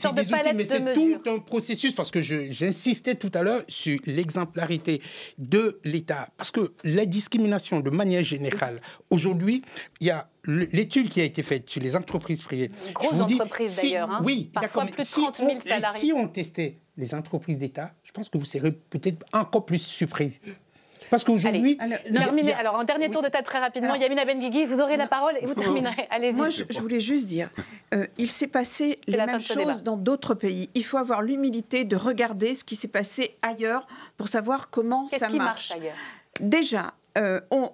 Speaker 4: mais c'est tout un processus parce que j'insistais tout à l'heure sur l'exemplarité de l'État. Parce que la discrimination, de manière générale, aujourd'hui, il y a l'étude qui a été faite sur les entreprises privées. Grosses entreprises d'ailleurs. Hein. oui, Plus 30 on, salariés. si on testait les entreprises d'État, je pense que vous serez peut-être encore plus surpris. Parce qu'aujourd'hui.
Speaker 1: Alors, alors, en dernier tour de table, très rapidement, Yamina Benguigui, vous aurez la parole et vous terminerez. Allez-y. Moi, je, voulais juste
Speaker 5: dire euh, il s'est passé la même chose dans d'autres pays. Il faut avoir l'humilité de regarder ce qui s'est passé ailleurs pour savoir comment ça marche. marche ailleurs Déjà, euh, on,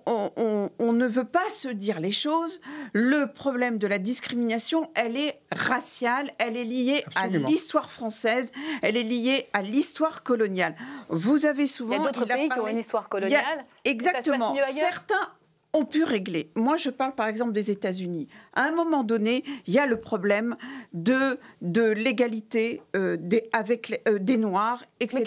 Speaker 5: ne veut pas se dire les choses. Le problème de la discrimination, elle est raciale, elle est liée à l'histoire française, elle est liée à l'histoire coloniale. Vous avez souvent... Il d'autres pays qui ont une histoire coloniale. Exactement. Certains ont pu régler. Moi, je parle par exemple des États-Unis. À un moment donné, il y a le problème de, de l'égalité euh, des, avec euh, des Noirs, etc.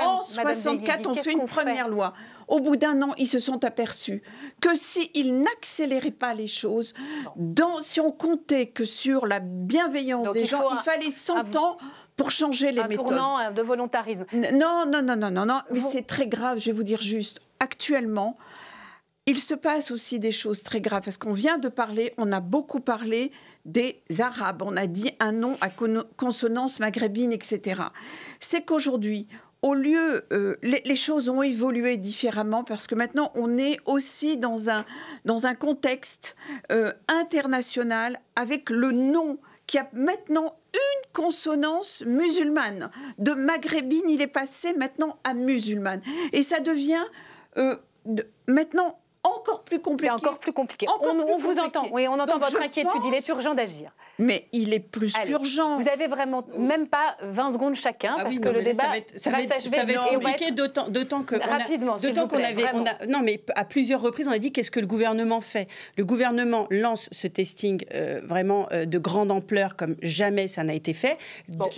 Speaker 5: en 1964, on fait une première loi. Au bout d'un an, ils se sont aperçus que s'ils n'accéléraient pas les choses, dans, si on comptait que sur la bienveillance des gens, il fallait 100 ans pour changer les un Tournant euh, de volontarisme. Non, non, non, non, non, Mais c'est très grave. Je vais vous dire juste. Actuellement, il se passe aussi des choses très graves, parce qu'on vient de parler, on a beaucoup parlé des Arabes, on a dit un nom à consonance maghrébine, etc. C'est qu'aujourd'hui, au lieu, euh, les, choses ont évolué différemment parce que maintenant on est aussi dans un, dans un contexte euh, international avec le nom qui a maintenant une consonance musulmane. De maghrébine, il est passé maintenant à musulmane. Et ça devient euh, maintenant
Speaker 1: encore plus compliqué. C'est encore plus compliqué. on, vous entend, oui, on entend votre inquiétude, il est urgent d'agir. Mais il est plus urgent. Vous avez vraiment même pas 20 secondes chacun, ah parce que le débat ça va, être, ça va, s'achever.
Speaker 6: d'autant, que. Rapidement, D'autant qu'on avait. a, non, mais à plusieurs reprises, on a dit qu'est-ce que le gouvernement fait Le gouvernement lance ce testing euh, vraiment euh, de grande ampleur, comme jamais ça n'a été fait. d'autres,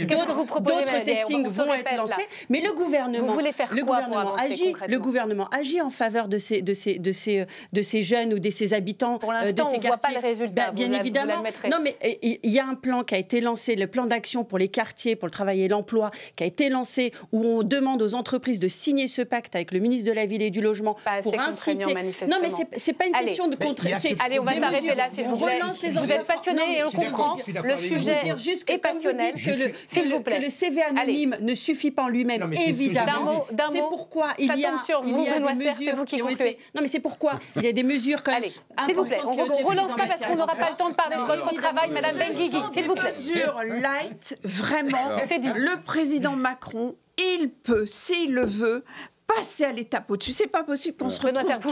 Speaker 6: testings vont être lancés, mais le gouvernement. Faire le gouvernement agit. Le gouvernement agit en faveur de ces, de ces, de ces, euh, de ces jeunes ou de ces habitants. Pour l'instant, on voit pas le résultat, bah, Bien évidemment. Non, mais il y a un plan qui a été lancé, le plan d'action pour les quartiers, pour le travail et l'emploi, qui a été lancé, où on demande aux entreprises de signer ce pacte avec le ministre de la Ville et du Logement pour inciter. Non, mais c'est pas une question de contre. Allez, on va s'arrêter là, s'il vous plaît. Vous êtes et on comprend le sujet. Juste est passionnel. Que le, que le CV anonyme ne suffit pas en lui-même, évidemment. C'est pourquoi il y a, des mesures qui ont été. Non, mais c'est pourquoi il y a des mesures comme. Allez, s'il vous plaît, on ne relance pas parce qu'on n'aura pas le temps de parler de votre travail, Madame sur mesures
Speaker 5: light, vraiment, le président Macron il peut, s'il le veut, passer à l'étape au-dessus. C'est pas possible qu'on se retrouve vous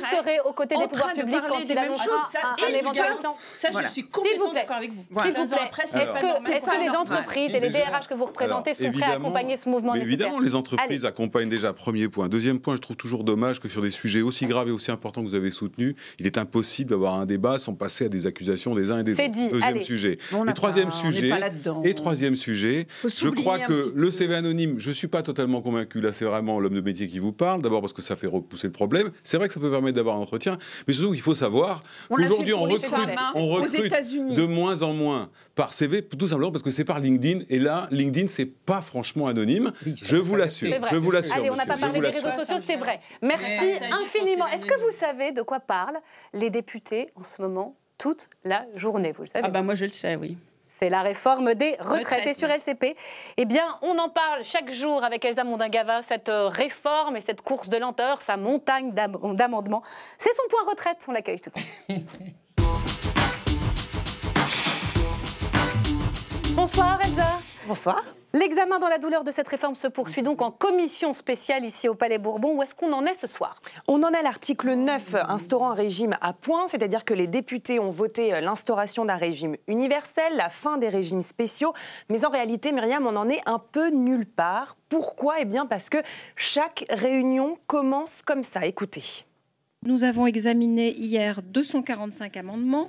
Speaker 5: serez, ans après. aux côtés des pouvoirs publics quand des mêmes choses.
Speaker 6: Ça, je suis
Speaker 1: complètement d'accord avec vous. vous est-ce que, les entreprises et les DRH que vous représentez sont prêts à accompagner ce mouvement Évidemment, les entreprises
Speaker 7: accompagnent déjà, premier point. Deuxième point, je trouve toujours dommage que sur des sujets aussi graves et aussi importants que vous avez soutenus, il est impossible d'avoir un débat sans passer à des accusations des uns et des autres. Dit. Deuxième sujet. et troisième sujet. Et troisième sujet, je crois que le CV anonyme, je ne suis pas totalement convaincu. Là, c'est vraiment le de métier qui vous parle, d'abord parce que ça fait repousser le problème. C'est vrai que ça peut permettre d'avoir un entretien, mais surtout qu'il faut savoir qu'aujourd'hui on, recrute, hein, on recrute de moins en moins par CV, tout simplement parce que c'est par LinkedIn. Et là, LinkedIn, c'est pas franchement anonyme. je vous l'assure. Je vous l'assure. Allez, on n'a pas parlé des réseaux sociaux,
Speaker 1: c'est vrai. Merci infiniment. Est-ce que vous savez de quoi parlent les députés en ce moment toute la journée Vous le savez Ah, bah moi je le sais, oui c'est la réforme des retraites. sur LCP, eh bien, on en parle chaque jour avec Elsa Mondingava, cette euh, réforme et cette course de lenteur, sa montagne d'amendements. C'est son point retraite, on l'accueille tout de suite. Bonsoir Elsa. Bonsoir. L'examen dans la douleur de cette réforme se poursuit donc en commission spéciale ici au Palais Bourbon. Où est-ce qu'on en est ce soir
Speaker 12: On en est à l'article 9, instaurant un régime à point. c'est-à-dire que les députés ont voté euh, l'instauration d'un régime universel, la fin des régimes spéciaux. Mais en réalité, Myriam, on en est un peu nulle part. Pourquoi Eh bien parce que chaque réunion commence comme ça. Écoutez.
Speaker 8: Nous avons examiné hier 245 amendements.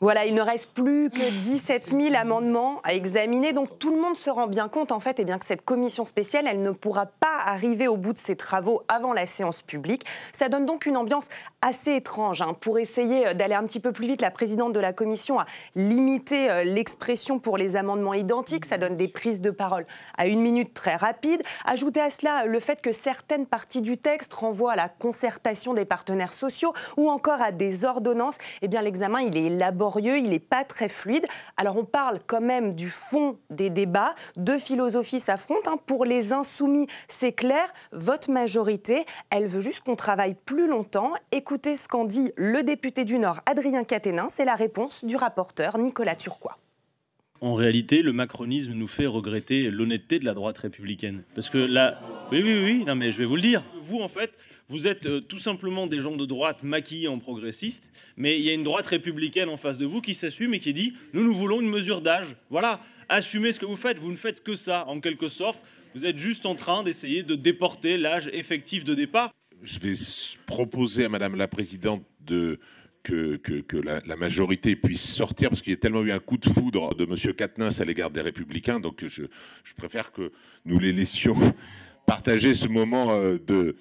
Speaker 12: Voilà, il ne reste plus que 17 ah, 000 amendements à examiner. Donc tout le monde se rend bien compte, en fait, et eh bien, que cette commission spéciale, elle ne pourra pas arriver au bout de ses travaux avant la séance publique. Ça donne donc une ambiance assez étrange. Hein. Pour essayer euh, d'aller un petit peu plus vite, la présidente de la commission a limité euh, l'expression pour les amendements identiques. Ça donne des prises de parole à une minute très rapide. Ajoutez à cela euh, le fait que certaines parties du texte renvoient à la concertation des partenaires sociaux ou encore à des ordonnances. Eh bien, l'examen, il est laborieux, il n'est pas très fluide. Alors on parle quand même du fond des débats. Deux philosophies s'affrontent. Hein. Pour les insoumis, c'est clair, votre majorité, elle veut juste qu'on travaille plus longtemps. Écoutez ce qu'en dit le député du Nord, Adrien Caténin. C'est la réponse du rapporteur Nicolas Turquois
Speaker 14: en réalité, le macronisme nous fait regretter l'honnêteté de la droite républicaine. Parce que là, oui, oui, oui, non, mais je vais vous le dire. Vous, en fait, vous êtes euh, tout simplement des gens de droite maquillés en progressistes, mais il y a une droite républicaine en face de vous qui s'assume et qui dit Nous, nous voulons une mesure d'âge. Voilà, assumez ce que vous faites. Vous ne faites que ça, en quelque sorte. Vous êtes juste en train d'essayer de déporter l'âge effectif de départ.
Speaker 7: Je vais proposer à Madame la Présidente de que, la, majorité puisse sortir, parce qu'il y a tellement eu un coup de foudre de M. Katnins à l'égard des Républicains, donc je, préfère que nous les laissions partager ce moment euh, de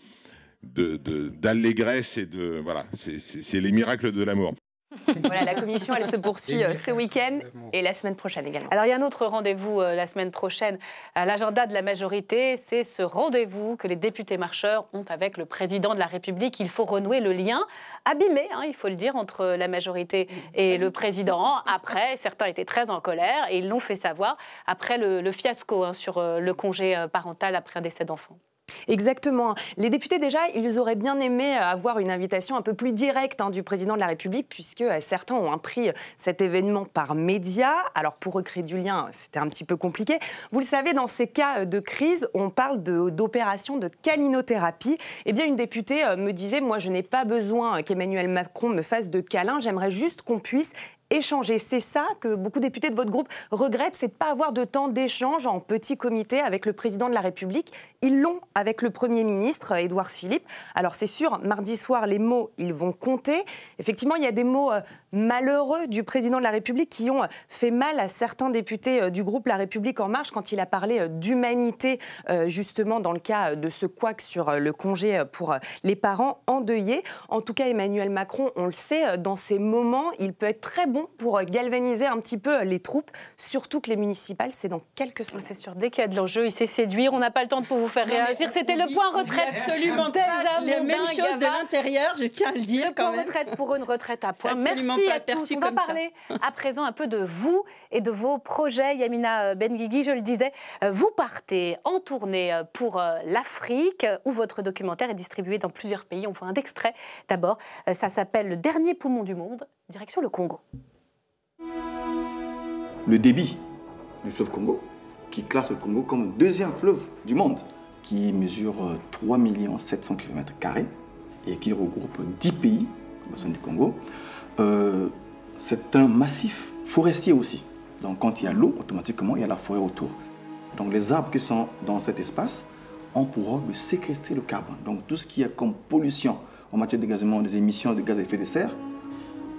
Speaker 7: d'allégresse et de voilà c'est les miracles de l'amour
Speaker 1: voilà, la commission, elle se poursuit euh, ce week-end et la semaine prochaine également. Alors, il y a un autre rendez-vous euh, la semaine prochaine à l'agenda de la majorité. C'est ce rendez-vous que les députés marcheurs ont avec le président de la République. Il faut renouer le lien abîmé, hein, il faut le dire, entre la majorité et le président. Après, certains étaient très en colère et ils l'ont fait savoir après le, fiasco hein, sur euh, le congé parental après un décès d'enfant.
Speaker 12: Exactement. Les députés, déjà, ils auraient bien aimé avoir une invitation un peu plus directe hein, du président de la République, puisque euh, certains ont appris cet événement par média. Alors, pour recréer du lien, c'était un petit peu compliqué. Vous le savez, dans ces cas de crise, on parle d'opérations de, calinothérapie. Eh bien, une députée euh, me disait Moi, je n'ai pas besoin qu'Emmanuel Macron me fasse de câlin, j'aimerais juste qu'on puisse c'est ça que beaucoup de députés de votre groupe regrettent, c'est de ne pas avoir de temps d'échange en petit comité avec le président de la République. Ils l'ont avec le Premier ministre, Édouard Philippe. Alors c'est sûr, mardi soir, les mots, ils vont compter. Effectivement, il y a des mots euh, malheureux du président de la République qui ont euh, fait mal à certains députés euh, du groupe La République en marche quand il a parlé d'humanité, justement dans le cas de ce couac sur le congé pour les parents endeuillés. En tout cas, Emmanuel Macron, on le sait, dans ces moments, il peut être très bon pour euh, galvaniser un petit peu euh, les troupes, surtout que les municipales, c'est dans quelques semaines. C'est sûr, dès qu'il y a de l'enjeu, il sait séduire. On
Speaker 1: n'a pas le temps de pour vous faire réagir. C'était le point retraite. Absolument pas. les mêmes choses de l'intérieur, je tiens à le dire. Le point retraite pour une retraite à point. Merci pas à tous. On va parler à présent un peu de vous et de vos projets. Yamina euh, Benguigui, je le disais, vous partez en tournée pour l'Afrique où votre documentaire est distribué dans plusieurs pays. On voit un extrait d'abord. Ça s'appelle Le dernier poumon du monde, direction le Congo.
Speaker 3: Le débit du fleuve Congo, qui classe le Congo comme deuxième fleuve
Speaker 10: du monde, qui mesure 3 700 km et qui regroupe 10 pays au sein du Congo. Euh, c'est un massif forestier aussi. Donc quand il y a l'eau, automatiquement, il y a la forêt autour. Donc les arbres qui sont dans cet espace ont pourra le de séquestrer le carbone. Donc tout ce qui est comme pollution en matière de gazement, des émissions de gaz à effet de serre,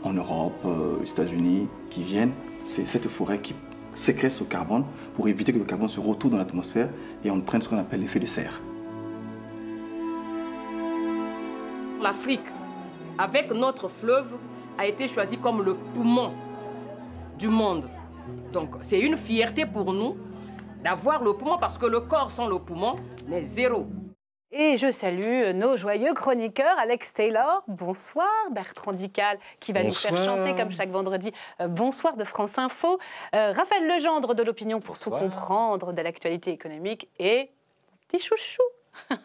Speaker 10: en Europe, euh, aux États-Unis, qui viennent, c'est cette forêt qui sécrète ce carbone pour éviter que le carbone se retourne dans l'atmosphère et entraîne ce qu'on appelle l'effet de serre.
Speaker 11: L'Afrique,
Speaker 6: avec notre fleuve, a été choisie comme le poumon du monde. Donc c'est une fierté pour nous d'avoir le poumon parce que le corps sans le poumon n'est zéro.
Speaker 1: Et je salue euh, nos joyeux chroniqueurs, Alex Taylor, bonsoir, Bertrand Dical, qui va nous faire chanter comme chaque vendredi, euh, bonsoir de France Info, euh, Raphaël Legendre de l'opinion pour tout comprendre de l'actualité économique et petit chouchou.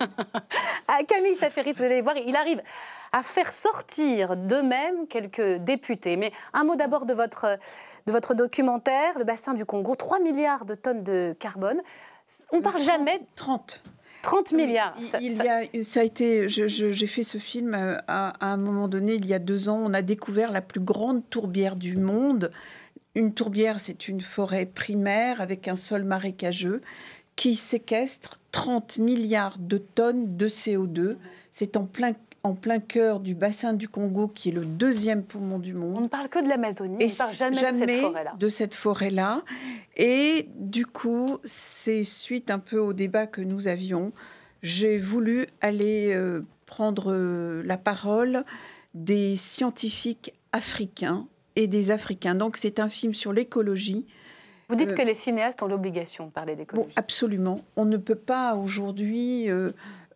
Speaker 1: Ah, Camille Safferit, vous allez voir, il arrive à faire sortir d'eux-mêmes quelques députés. Mais un mot d'abord de votre, de votre documentaire, Le bassin du Congo, 3 milliards de tonnes de carbone. On ne parle jamais. 30. 30 milliards. Il,
Speaker 5: ça a été, j'ai fait ce film euh, à, un moment donné, il y a deux ans, on a découvert la plus grande tourbière du monde. Une tourbière, c'est une forêt primaire avec un sol marécageux qui séquestre 30 milliards de tonnes de CO2. C'est en plein en plein cœur du bassin du Congo, qui est le deuxième poumon du monde. On ne parle que de l'Amazonie, on ne parle jamais, de cette forêt-là. et du coup, c'est suite un peu au débat que nous avions, j'ai voulu aller euh, prendre euh, la parole des scientifiques africains et des Africains. Donc c'est un film sur
Speaker 1: l'écologie. Vous dites euh, que les cinéastes ont l'obligation de parler d'écologie.
Speaker 5: absolument. On ne peut pas aujourd'hui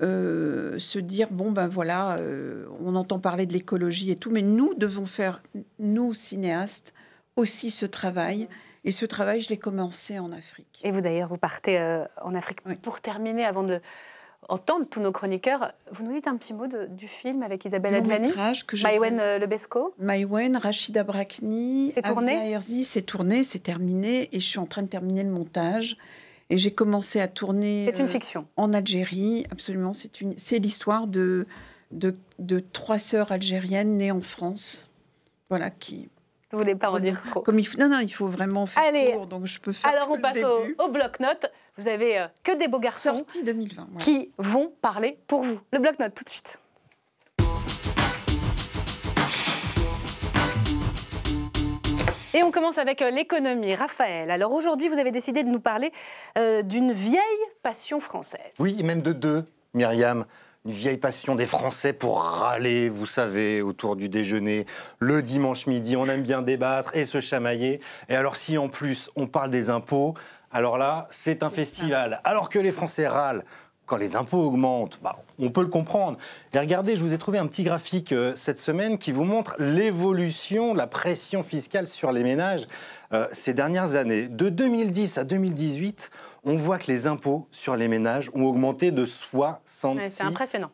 Speaker 5: euh, se dire bon ben voilà, euh, on entend parler de l'écologie et tout, mais nous devons faire, nous cinéastes, aussi ce travail.
Speaker 1: Et ce travail, je l'ai commencé en Afrique. Et vous d'ailleurs, vous partez euh, en Afrique. Pour terminer, avant de entendre tous nos chroniqueurs, vous nous dites un petit mot du film avec Isabelle Adjani que je... Maïwen Lebesco
Speaker 5: Maïwen, Rachida Brakni. C'est tourné C'est tourné, c'est terminé. Et je suis en train de terminer le montage. Et j'ai commencé à tourner. Euh, en Algérie, absolument. C'est une, c'est l'histoire de, de, trois sœurs algériennes nées en France, voilà qui vous voulez pas redire trop. Comme il non, non, il faut
Speaker 1: vraiment faire court, donc je peux Alors, on passe au, bloc-notes. Vous avez euh, que des beaux garçons 2020, qui vont parler pour vous. Le bloc-notes, tout de suite. Et on commence avec euh, l'économie. Raphaël, alors aujourd'hui, vous avez décidé de nous parler euh, d'une vieille passion française.
Speaker 13: Oui, même de deux, Myriam une vieille passion des Français pour râler, vous savez, autour du déjeuner. Le dimanche midi, on aime bien débattre et se chamailler. Et alors si en plus on parle des impôts, alors là, c'est un festival. Alors que les Français râlent quand les impôts augmentent, bah, on peut le comprendre. regardez, je vous ai trouvé un petit graphique euh, cette semaine qui vous montre l'évolution de la pression fiscale sur les ménages euh, ces dernières années. De 2010 à 2018, on voit que les impôts sur les ménages ont augmenté de 66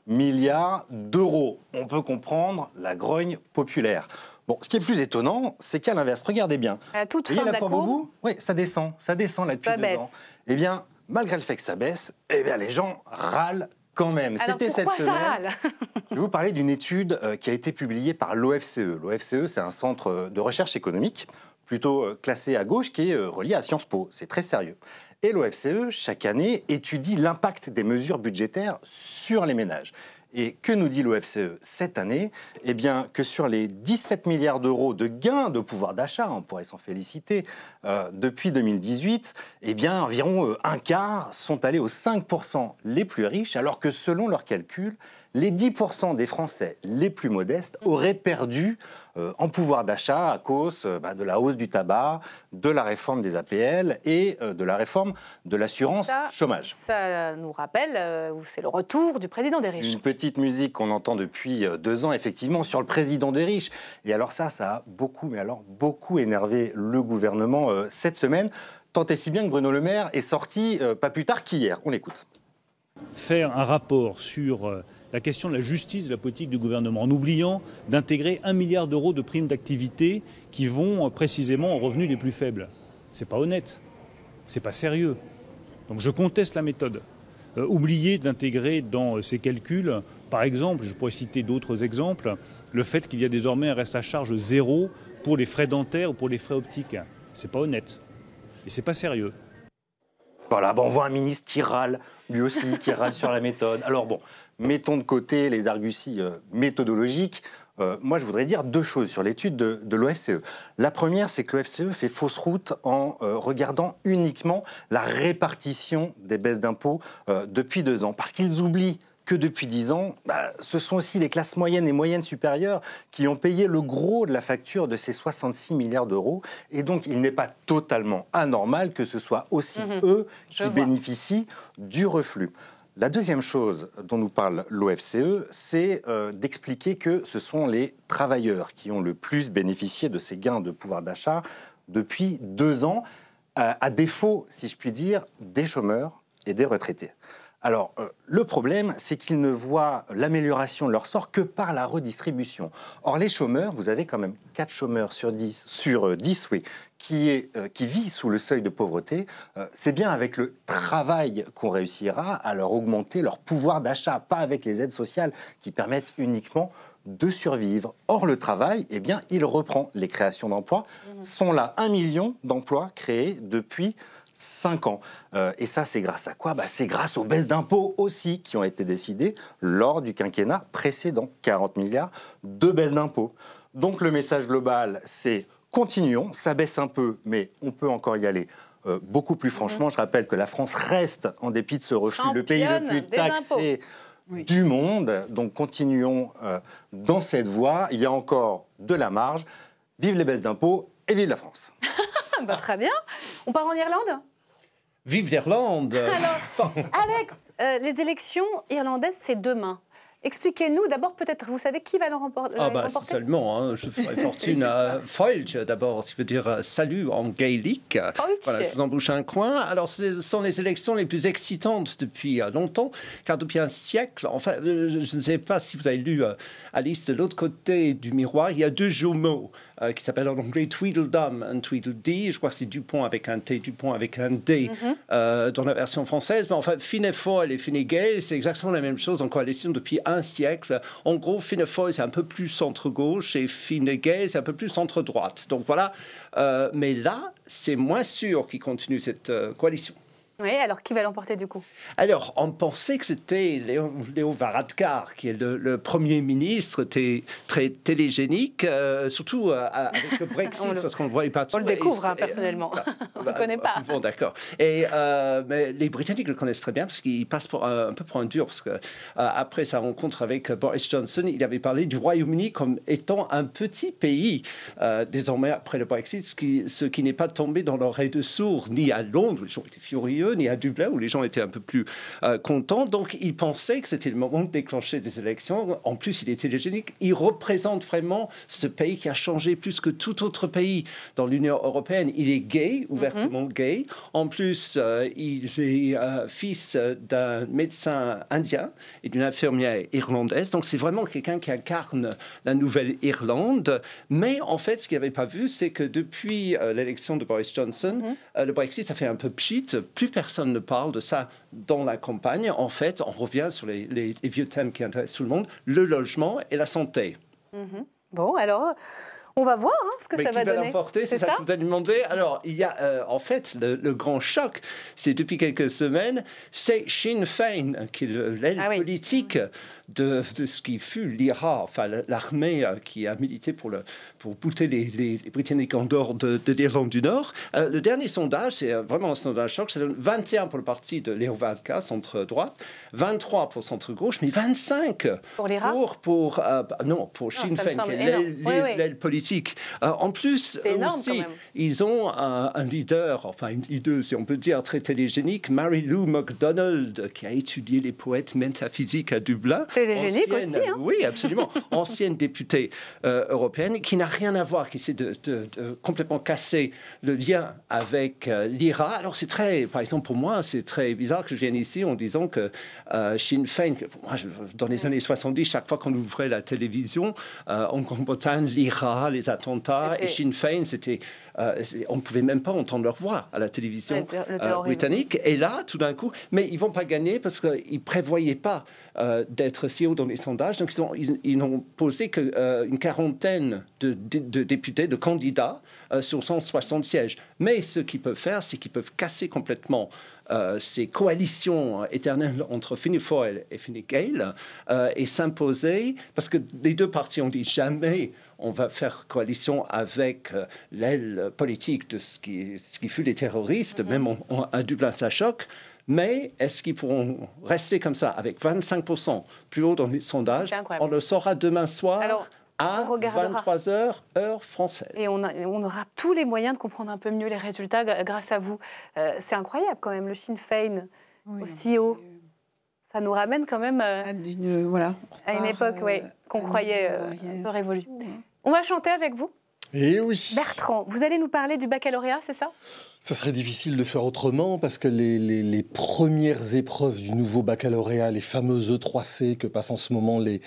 Speaker 13: milliards d'euros. On peut comprendre la grogne populaire. Bon, ce qui est plus étonnant, c'est qu'à l'inverse, regardez bien. À Vous voyez la, courbe, au bout Oui, ça descend, ça descend là depuis deux ans. Eh bien, malgré le fait que ça baisse, eh bien, les gens râlent quand même. C'était cette semaine. je vais vous parler d'une étude euh, qui a été publiée par l'OFCE. L'OFCE, c'est un centre euh, de recherche économique plutôt euh, classé à gauche qui est relié à Sciences Po. C'est très sérieux. Et l'OFCE, chaque année, étudie l'impact des mesures budgétaires sur les ménages. Et que nous dit l'OFCE cette année Eh bien, que sur les 17 milliards d'euros de gains de pouvoir d'achat, on pourrait s'en féliciter, euh, depuis 2018, eh bien, environ euh, un quart sont allés aux 5% les plus riches, alors que selon leurs calculs, les 10% des Français les plus modestes mhm. auraient perdu euh, en pouvoir d'achat à cause euh, bah, de la hausse du tabac, de la réforme des APL et euh, de la réforme de l'assurance chômage.
Speaker 1: Ça nous rappelle où c'est le retour du président des riches. Une
Speaker 13: petite musique qu'on entend depuis deux ans, effectivement, sur le président des riches. Et alors ça, ça a beaucoup, mais alors beaucoup énervé le gouvernement cette semaine. Tant et si bien que Bruno Le Maire est sorti pas plus tard qu'hier. On écoute. Faire un rapport sur la question de la justice de la politique du gouvernement, en oubliant d'intégrer un milliard d'euros de primes d'activité qui vont euh, précisément aux revenus les plus faibles. C'est pas honnête, c'est pas sérieux. Donc je conteste la méthode. Euh, oublier d'intégrer dans euh, ces calculs, par exemple, je pourrais citer d'autres exemples, le fait qu'il y a désormais un reste à charge zéro pour les frais dentaires ou pour les frais optiques. C'est pas honnête et c'est pas sérieux. Voilà, on voit un ministre qui râle, lui aussi, qui râle sur la méthode. Alors bon, mettons de côté les arguties euh, méthodologiques, euh, moi, je voudrais dire deux choses sur l'étude de, de l'OFCE. La première, c'est que l'OFCE e fait fausse route en euh, regardant uniquement la répartition des baisses d'impôts depuis deux ans, parce qu'ils oublient que depuis dix ans, bah, ce sont aussi les classes moyennes et moyennes supérieures qui ont payé le gros de la facture de ces 66 milliards d'euros. Et donc, il n'est pas totalement anormal que ce soit aussi mmh eux qui bénéficient du reflux. La deuxième chose dont nous parle l'OFCE, c'est euh, d'expliquer que ce sont les travailleurs qui ont le plus bénéficié de ces gains de pouvoir d'achat depuis deux ans, euh, à défaut, si je puis dire, des chômeurs et des retraités. Alors, euh, le problème, c'est qu'ils ne voient l'amélioration de leur sort que par la redistribution. Or, les chômeurs, vous avez quand même 4 chômeurs sur 10, sur 10 euh, oui, qui, est, euh, vit sous le seuil de pauvreté. c'est bien avec le travail qu'on réussira à leur augmenter leur pouvoir d'achat, pas avec les aides sociales qui permettent uniquement de survivre. Or, le travail, eh bien, il reprend. Les créations d'emplois mmh. sont là. Un million d'emplois créés depuis 5 ans. Euh, et ça, c'est grâce à quoi bah, C'est grâce aux baisses d'impôts aussi qui ont été décidées lors du quinquennat précédent. 40 milliards de baisses d'impôts. Donc le message global, c'est continuons, ça baisse un peu, mais on peut encore y aller. Euh, beaucoup plus franchement, mhm. je rappelle que la France reste, en dépit de ce refus, le pays le plus taxé du monde. Donc continuons euh, dans cette voie. Il y a encore de la marge. Vive les baisses d'impôts et vive la France.
Speaker 1: bah, très bien. On part en Irlande
Speaker 9: Vive l'Irlande
Speaker 1: Alex, euh, les élections irlandaises, c'est demain. Expliquez-nous d'abord, peut-être, vous savez qui va le remporter Ah, bah,
Speaker 9: seulement, hein, je ferai fortune à d'abord, si qui veut dire euh, salut en gaélique. Voilà, je vous embouche un coin. Alors, ce sont les élections les plus excitantes depuis euh, longtemps, car depuis un siècle, enfin, je ne sais pas si vous avez lu Alice de l'autre côté du miroir, il y a deux jumeaux. Euh, qui s'appelle en anglais Tweedledum and Tweedledee. Je crois que c'est Dupont avec un T, Dupont avec un D mhm. euh, dans la version française. Mais enfin, Finefoil et Fine c'est exactement la même chose en coalition depuis un siècle. En gros, Finefoy c'est un peu plus centre-gauche et Fine c'est un peu plus centre-droite. Donc voilà. Euh, mais là, c'est moins sûr qu'il continue cette coalition.
Speaker 1: Oui, alors qui va l'emporter du coup
Speaker 9: Alors, on pensait que c'était Léo, Léo, Varadkar, qui est le, Premier ministre très télégénique, euh, surtout euh, avec le Brexit, parce qu'on ne le voyait pas. On le découvre, hein, personnellement.
Speaker 1: Bah, on ne bah, connaît pas.
Speaker 9: Bon, d'accord. Et euh, mais les Britanniques le connaissent très bien, parce qu'il passe pour, un peu pour un dur, parce que après sa rencontre avec Boris Johnson, il avait parlé du Royaume-Uni comme étant un petit pays, désormais après le Brexit, ce qui, ce qui n'est pas tombé dans l'oreille de sourd, ni à Londres, ils ont été furieux, ni à Dublin, où les gens étaient un peu plus euh, contents. Donc, il pensait que c'était le moment de déclencher des élections. En plus, il était légénique. Il représente vraiment ce pays qui a changé plus que tout autre pays dans l'Union européenne. Il est gay, ouvertement mhm. gay. En plus, euh, il est euh, fils d'un médecin indien et d'une infirmière irlandaise. Donc, c'est vraiment quelqu'un qui incarne la Nouvelle-Irlande. Mais en fait, ce qu'il n'avait pas vu, c'est que depuis l'élection de Boris Johnson, mhm. le Brexit a fait un peu pchit. Plus personne ne parle de ça dans la campagne. En fait, on revient sur les, vieux thèmes qui intéressent tout le monde, le logement et la santé.
Speaker 1: Mhm. Bon, alors... On va voir hein, ce que ça va, va donner. C'est ça, que
Speaker 9: vous allez demandé. Alors, il y a euh, en fait le, grand choc, c'est depuis quelques semaines, c'est Sinn Féin, qui est ah politique. Mhm de, ce qui fut l'IRA, enfin l'armée euh, qui a milité pour, le, pour bouter les, Britanniques en dehors de, de l'Irlande du Nord. Euh, le dernier sondage, c'est euh, vraiment un sondage choc, c'est 21 pour le parti de Léo Valka, centre-droite, 23 pour centre-gauche, mais 25 pour l'IRA bah, pour, non, pour Sinn Féin, l'aile politique. en plus, aussi, ils ont un, leader, enfin une leader, si on peut dire, très télégénique, Mary Lou MacDonald, qui a étudié les poètes métaphysiques à Dublin. Hein. oui, absolument. ancienne députée euh, européenne qui n'a rien à voir, qui s'est de, complètement casser le lien avec euh, l'IRA. Alors c'est très, par exemple pour moi, c'est très bizarre que je vienne ici en disant que euh, Sinn Féin, moi, dans les années 70, chaque fois qu'on ouvrait la télévision, en Grande-Bretagne, l'IRA, les attentats et Sinn Féin, c'était, on ne pouvait même pas entendre leur voix à la télévision britannique. Et là, tout d'un coup, mais ils vont pas gagner parce qu'ils prévoyaient pas d'être dans les sondages. Donc, ils n'ont posé qu'une euh, quarantaine de, députés, de candidats euh, sur 160 sièges. Mais ce qu'ils peuvent faire, c'est qu'ils peuvent casser complètement euh, ces coalitions éternelles entre Fine et Fine et s'imposer, parce que les deux partis ont dit jamais on va faire coalition avec l'aile politique de ce qui, qui fut les terroristes, mm-hmm. même à Dublin, ça choque. Mais est-ce qu'ils pourront rester comme ça avec 25% plus haut dans les sondages On le saura demain soir. à 23h, heure française.
Speaker 1: Et on, aura tous les moyens de comprendre un peu mieux les résultats grâce à vous. Euh, c'est incroyable quand même, le Sinn Féin aussi haut. Ça nous ramène quand même euh, euh, à, une, époque qu'on croyait un peu révolue. Hein. On va chanter avec vous. Et eh oui. Bertrand, vous allez nous parler du baccalauréat, c'est ça
Speaker 10: ça serait difficile de faire autrement parce que les, premières épreuves du nouveau baccalauréat, les fameuses E3C que passent en ce moment les,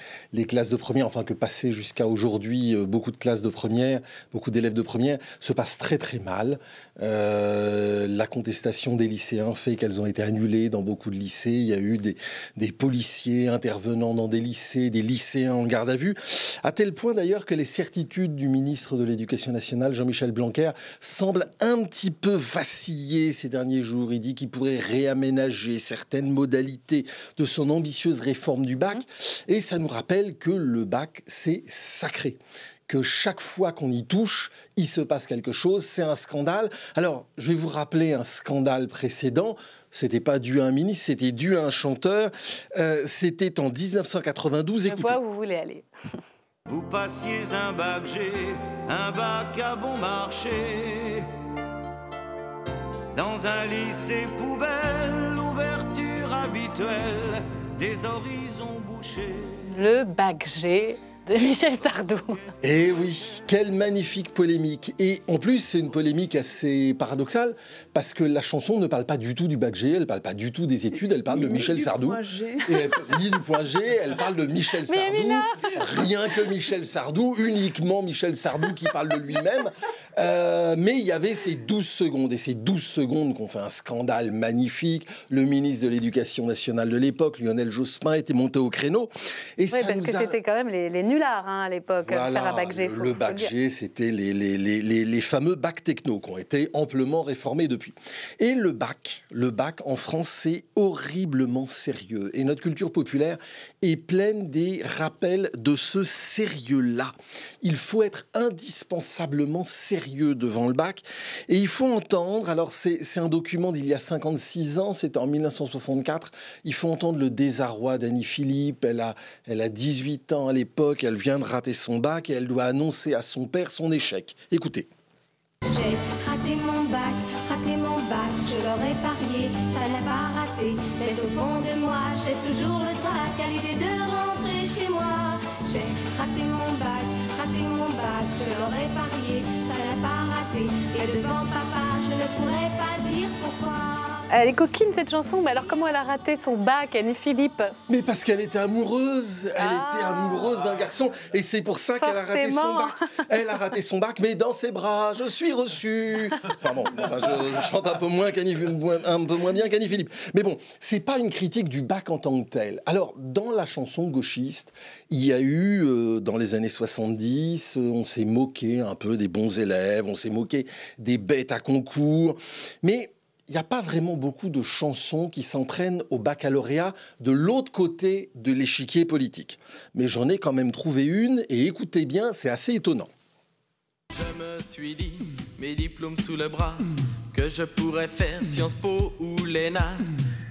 Speaker 10: classes de première, enfin que passaient jusqu'à aujourd'hui euh, beaucoup de classes de première, beaucoup d'élèves de première, se passent très très mal. Euh, la contestation des lycéens fait qu'elles ont été annulées dans beaucoup de lycées. Il y a eu des, des policiers intervenant dans des lycées, des lycéens en garde à vue, à tel point d'ailleurs que les certitudes du ministre de l'Éducation nationale, Jean-Michel Blanquer, semblent un petit peu vacillé ces derniers jours. Il dit qu'il pourrait réaménager certaines modalités de son ambitieuse réforme du bac. Et ça nous rappelle que le bac, c'est sacré que chaque fois qu'on y touche, il se passe quelque chose, c'est un scandale. Alors, je vais vous rappeler un scandale précédent, c'était pas dû à un ministre, c'était dû à un chanteur, euh, c'était en 1992, écoutez. vous voulez aller. Vous
Speaker 14: passiez un bac G, un bac à bon marché,
Speaker 13: dans un lycée poubelle, l'ouverture habituelle
Speaker 14: des horizons bouchés.
Speaker 10: Le bac de Michel Sardou. Et eh oui, quelle magnifique polémique. Et en plus, c'est une polémique assez paradoxale parce que la chanson ne parle pas du tout du bac G, elle parle pas du tout des études, elle parle de Michel Sardou. Et elle, point G, elle parle de Michel Sardou. Rien que Michel Sardou, uniquement Michel Sardou qui parle de lui-même. Euh, mais il y avait ces 12 secondes et ces 12 secondes qu'on fait un scandale magnifique. Le ministre de l'Éducation nationale de l'époque, Lionel Jospin, était monté au créneau. oui, parce que c'était
Speaker 1: quand même les Hein, à l'époque,
Speaker 4: Le, bac G,
Speaker 10: c'était les, les, les, les, fameux bacs techno qui ont été amplement réformés depuis. Et le bac, le bac en France, c'est horriblement sérieux. Et notre culture populaire est pleine des rappels de ce sérieux-là. Il faut être indispensablement sérieux devant le bac. Et il faut entendre, alors c'est un document d'il y a 56 ans, c'était en 1964, il faut entendre le désarroi d'Annie Philippe, elle a, elle a 18 ans à l'époque, qu'elle vient de rater son bac et elle doit annoncer à son père son échec. Écoutez.
Speaker 1: J'ai raté mon bac,
Speaker 11: raté mon bac, je l'aurais parié, ça n'a pas raté. Mais au fond de moi, j'ai toujours le trac à l'idée de rentrer chez moi. J'ai raté mon bac, raté mon bac, je l'aurais parié, ça n'a pas raté. Et devant papa,
Speaker 1: elle est coquine cette chanson, mais alors comment elle a raté son bac,
Speaker 10: Annie Philippe Mais parce qu'elle était amoureuse, elle ah. était amoureuse d'un garçon, et c'est pour ça qu'elle a raté son bac. Elle a raté son bac, mais dans ses bras, je suis reçue. Enfin bon, je, chante un peu moins un peu moins bien qu'Annie Philippe. Mais bon, c'est pas une critique du bac en tant que tel. Alors dans la chanson gauchiste, il y a eu euh, dans les années 70, euh, on s'est moqué un peu des bons élèves, on s'est moqué des bêtes à concours, mais il n'y a pas vraiment beaucoup de chansons qui s'en prennent au baccalauréat de l'autre côté de l'échiquier politique. Mais j'en ai quand même trouvé une et écoutez bien, c'est assez étonnant.
Speaker 14: Je me suis dit, mes diplômes sous le bras, que je pourrais faire Sciences Po ou l'ENA.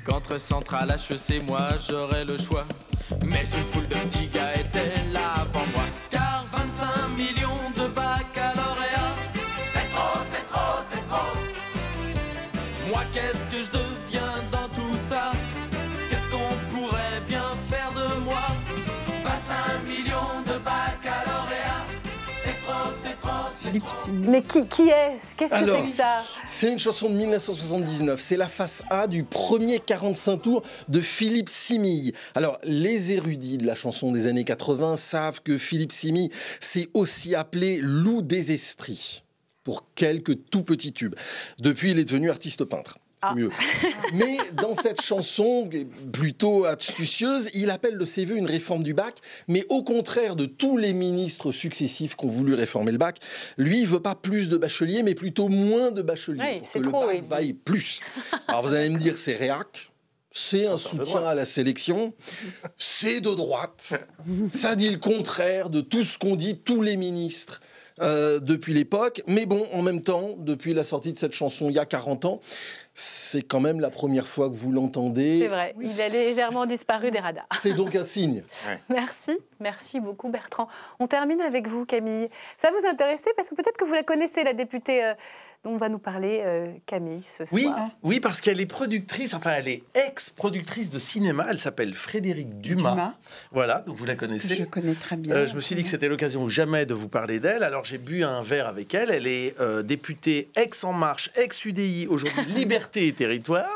Speaker 14: Qu'entre Centrale HEC, moi j'aurais le choix. Mais une foule de petits gars était là avant moi.
Speaker 10: Mais qui, est-ce
Speaker 9: Qu'est-ce que c'est que ça
Speaker 10: C'est une chanson de 1979. C'est la face A du premier 45 tours de Philippe Simille. Alors, les érudits de la chanson des années 80 savent que Philippe Simille s'est aussi appelé loup des esprits pour quelques tout petits tubes. Depuis, il est devenu artiste peintre. Ah. mieux. Mais dans cette chanson plutôt astucieuse, il appelle de ses voeux une réforme du bac, mais au contraire de tous les ministres successifs qui ont voulu réformer le bac, lui, il veut pas plus de bacheliers, mais plutôt moins de bacheliers, pour que le bac vaille plus. Alors vous allez me dire, c'est réac, c'est un soutien à la sélection, c'est de droite, ça dit le contraire de tout ce qu'ont dit tous les ministres. Euh, depuis l'époque, mais bon, en même temps, depuis la sortie de cette chanson il y a 40 ans, c'est quand même la première fois que vous l'entendez. C'est vrai, il a
Speaker 1: légèrement disparu des radars. C'est donc un signe. Merci, merci beaucoup Bertrand. On termine avec vous Camille. Ça vous intéressait parce que peut-être que vous la connaissez, la députée euh, dont va nous parler euh, Camille ce soir. Oui,
Speaker 14: oui parce qu'elle est productrice, enfin elle est ex-productrice de cinéma, elle s'appelle Frédéric Dumas. Voilà, donc vous la connaissez. Je connais très bien. Euh, je me suis dit que c'était l'occasion ou jamais de vous parler d'elle, alors j'ai bu un verre avec elle. Elle est euh, députée ex-En Marche, ex-UDI, aujourd'hui Liberté et Territoire.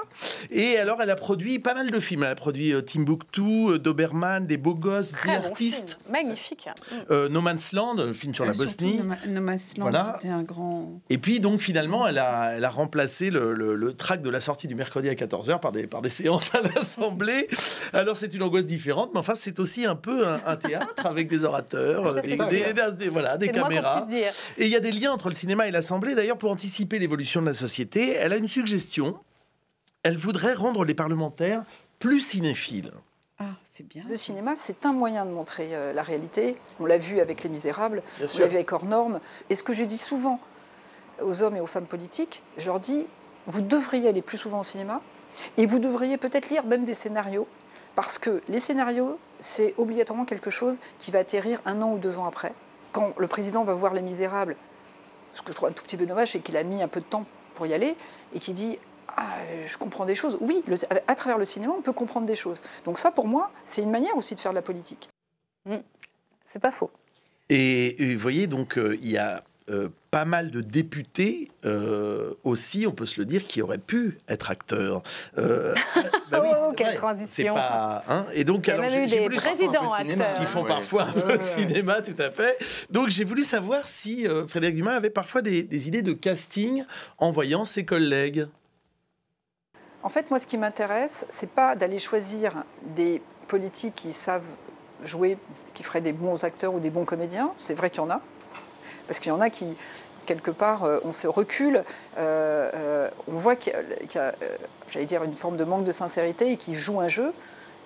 Speaker 14: Et alors elle a produit pas mal de films. Elle a produit Timbuktu, Doberman, Des Beaux Gosses, Des Artistes. Magnifique. no Man's Land, le film sur la Bosnie.
Speaker 5: No, Man's Land, voilà. c'était un grand...
Speaker 14: Et puis donc finalement, elle a, elle a remplacé le, trac de la sortie du mercredi à 14h par des, des séances à l'Assemblée. Alors, c'est une angoisse différente, mais enfin, c'est aussi un peu un, théâtre avec des orateurs, des, voilà, des caméras. Et il y a des liens entre le cinéma et l'Assemblée. D'ailleurs, pour anticiper l'évolution de la société, elle a une suggestion. Elle voudrait rendre les parlementaires plus cinéphiles. Ah,
Speaker 8: c'est bien. Le cinéma, c'est un moyen de montrer euh, la réalité. On l'a vu avec Les Misérables, on l'a vu avec Hors Normes. Et ce que je dis souvent, aux hommes et aux femmes politiques, je leur dis, vous devriez aller plus souvent au cinéma et vous devriez peut-être lire même des scénarios, parce que les scénarios, c'est obligatoirement quelque chose qui va atterrir un an ou deux ans après. Quand le président va voir Les Misérables, ce que je trouve un tout petit peu dommage, c'est qu'il a mis un peu de temps pour y aller, et qui dit ah, je comprends des choses. Oui, le, à travers le cinéma, on peut comprendre des choses. Donc ça, pour moi, c'est une manière aussi de faire de la politique. Mmh. C'est pas faux.
Speaker 14: Et, vous voyez, donc, euh, il y a euh, pas mal de députés euh, aussi, on peut se le dire, qui auraient pu être acteurs. Euh,
Speaker 1: bah oui, oh, quelle transition pas,
Speaker 14: hein Et donc, alors, j'ai voulu présidents qui font parfois un peu de cinéma, tout à fait. Donc, j'ai voulu savoir si euh, Frédéric Dumas avait parfois des, des idées de casting en voyant ses collègues.
Speaker 8: En fait, moi, ce qui m'intéresse, c'est pas d'aller choisir des politiques qui savent jouer, qui feraient des bons acteurs ou des bons comédiens. C'est vrai qu'il y en a, parce qu'il y en a qui quelque part, euh, on se recule, euh, euh, on voit qu'il y a, j'allais dire, une forme de manque de sincérité et qu'ils jouent un jeu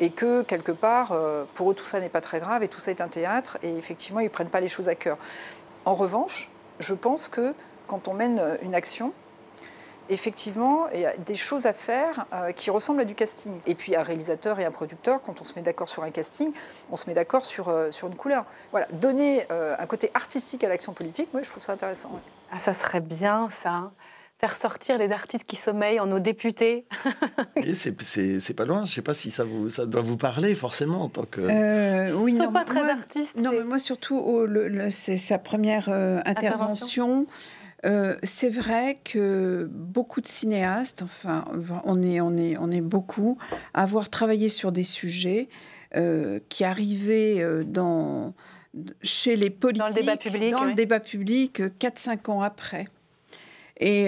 Speaker 8: et que quelque part, pour eux, tout ça n'est pas très grave et tout ça est un théâtre, et effectivement, ils prennent pas les choses à cœur. En revanche, je pense que quand on mène une action, effectivement, il y a des choses à faire euh, qui ressemblent à du casting. Et puis, un réalisateur et un producteur, quand on se met d'accord sur un casting, on se met d'accord sur, euh, sur une couleur. Voilà, donner euh, un côté artistique à l'action politique, moi, je trouve ça intéressant. Ah, ça serait bien, ça hein. faire sortir
Speaker 1: les artistes qui sommeillent en nos députés.
Speaker 14: c'est pas loin. Je ne sais pas si ça vous ça doit vous parler forcément en tant
Speaker 1: que. oui, non, pas très moi, Non, mais moi surtout oh,
Speaker 5: c'est sa première intervention. Euh, c'est vrai que beaucoup de cinéastes, enfin, on est, on est, on est beaucoup, à avoir travaillé sur des sujets euh, qui arrivaient euh, dans, chez les politiques, dans le débat public, dans 4-5 ans après. Et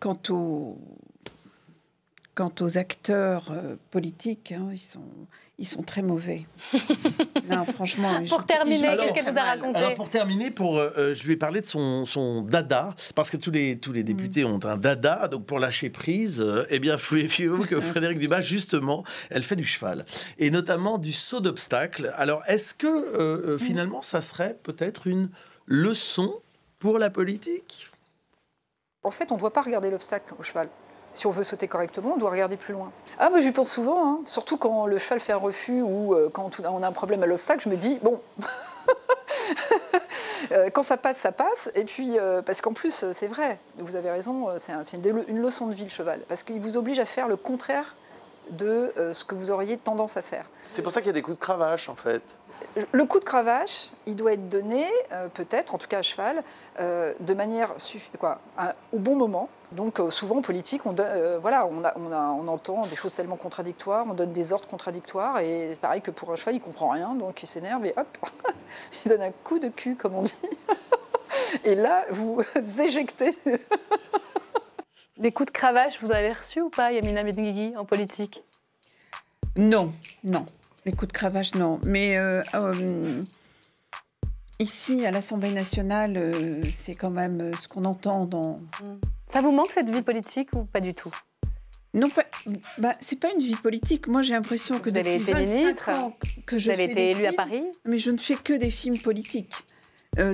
Speaker 5: quant aux quant aux acteurs politiques, hein, ils sont, ils sont très mauvais. franchement. pour terminer, qu'est-ce qu'elle
Speaker 1: vous a raconté
Speaker 5: pour
Speaker 14: terminer, pour, euh, euh, je lui ai parlé de son, son dada, parce que tous les, tous les mm. députés ont un dada, donc pour lâcher prise, euh, eh bien, fouillez-vous que Frédéric Dumas, justement, elle fait du cheval, et notamment du saut d'obstacle. Alors, est-ce que mm. finalement, ça serait peut-être une leçon pour la politique
Speaker 8: En fait, on ne doit pas regarder l'obstacle au cheval si on veut sauter correctement, on doit regarder plus loin. Ah, mais j'y pense souvent, hein. surtout quand le cheval fait un refus ou euh, quand on a un problème à l'obstacle, je me dis, bon. Euh, quand ça passe, ça passe. Et puis, euh, parce qu'en plus, c'est vrai, vous avez raison, c'est une, leçon de vie, le cheval. Parce qu'il vous oblige à faire le contraire de ce que vous auriez tendance à faire.
Speaker 14: C'est pour ça qu'il y a des coups de cravache, en fait.
Speaker 8: Le coup de cravache, il doit être donné, euh, peut-être, en tout cas à cheval, euh, de manière quoi, au bon moment. Donc euh, souvent en politique, on, voilà, on, entend des choses tellement contradictoires, on donne des ordres contradictoires, et c'est pareil que pour un cheval, il comprend rien, donc il s'énerve et hop, il donne un coup de cul, comme on dit. et là, vous éjectez.
Speaker 1: Les coups de cravache, vous avez reçu ou pas, Yamina Benguigui, en politique
Speaker 5: Non, non. Les coups de cravache, non. Mais euh, euh, ici, à l'Assemblée nationale, euh, c'est quand même ce qu'on entend dans. Mm. Ça vous manque cette vie politique ou pas du tout non, bah, c'est pas une vie politique. Moi, j'ai l'impression que vous depuis ministre, ans que je vous avez été élue à Paris. Mais je ne fais que des films politiques.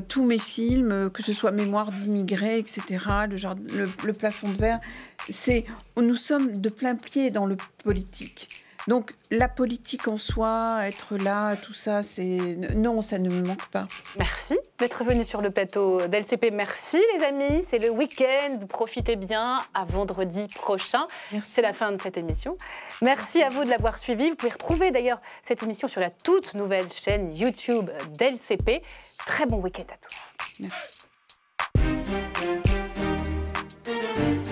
Speaker 5: tous mes films, que ce soit Mémoire d'immigrés, etc., le, genre, le, plafond de verre, c'est nous sommes de plein pied dans le politique. Donc la politique en soi, être là, tout ça, c'est non, ça ne me manque pas. Merci
Speaker 1: d'être venu sur le plateau d'LCP. Merci les amis, c'est le week-end, profitez bien. À vendredi prochain. C'est la fin de cette émission. Merci, à vous de l'avoir suivi. Vous pouvez retrouver d'ailleurs cette émission sur la toute nouvelle chaîne YouTube d'LCP. Très bon week-end à tous.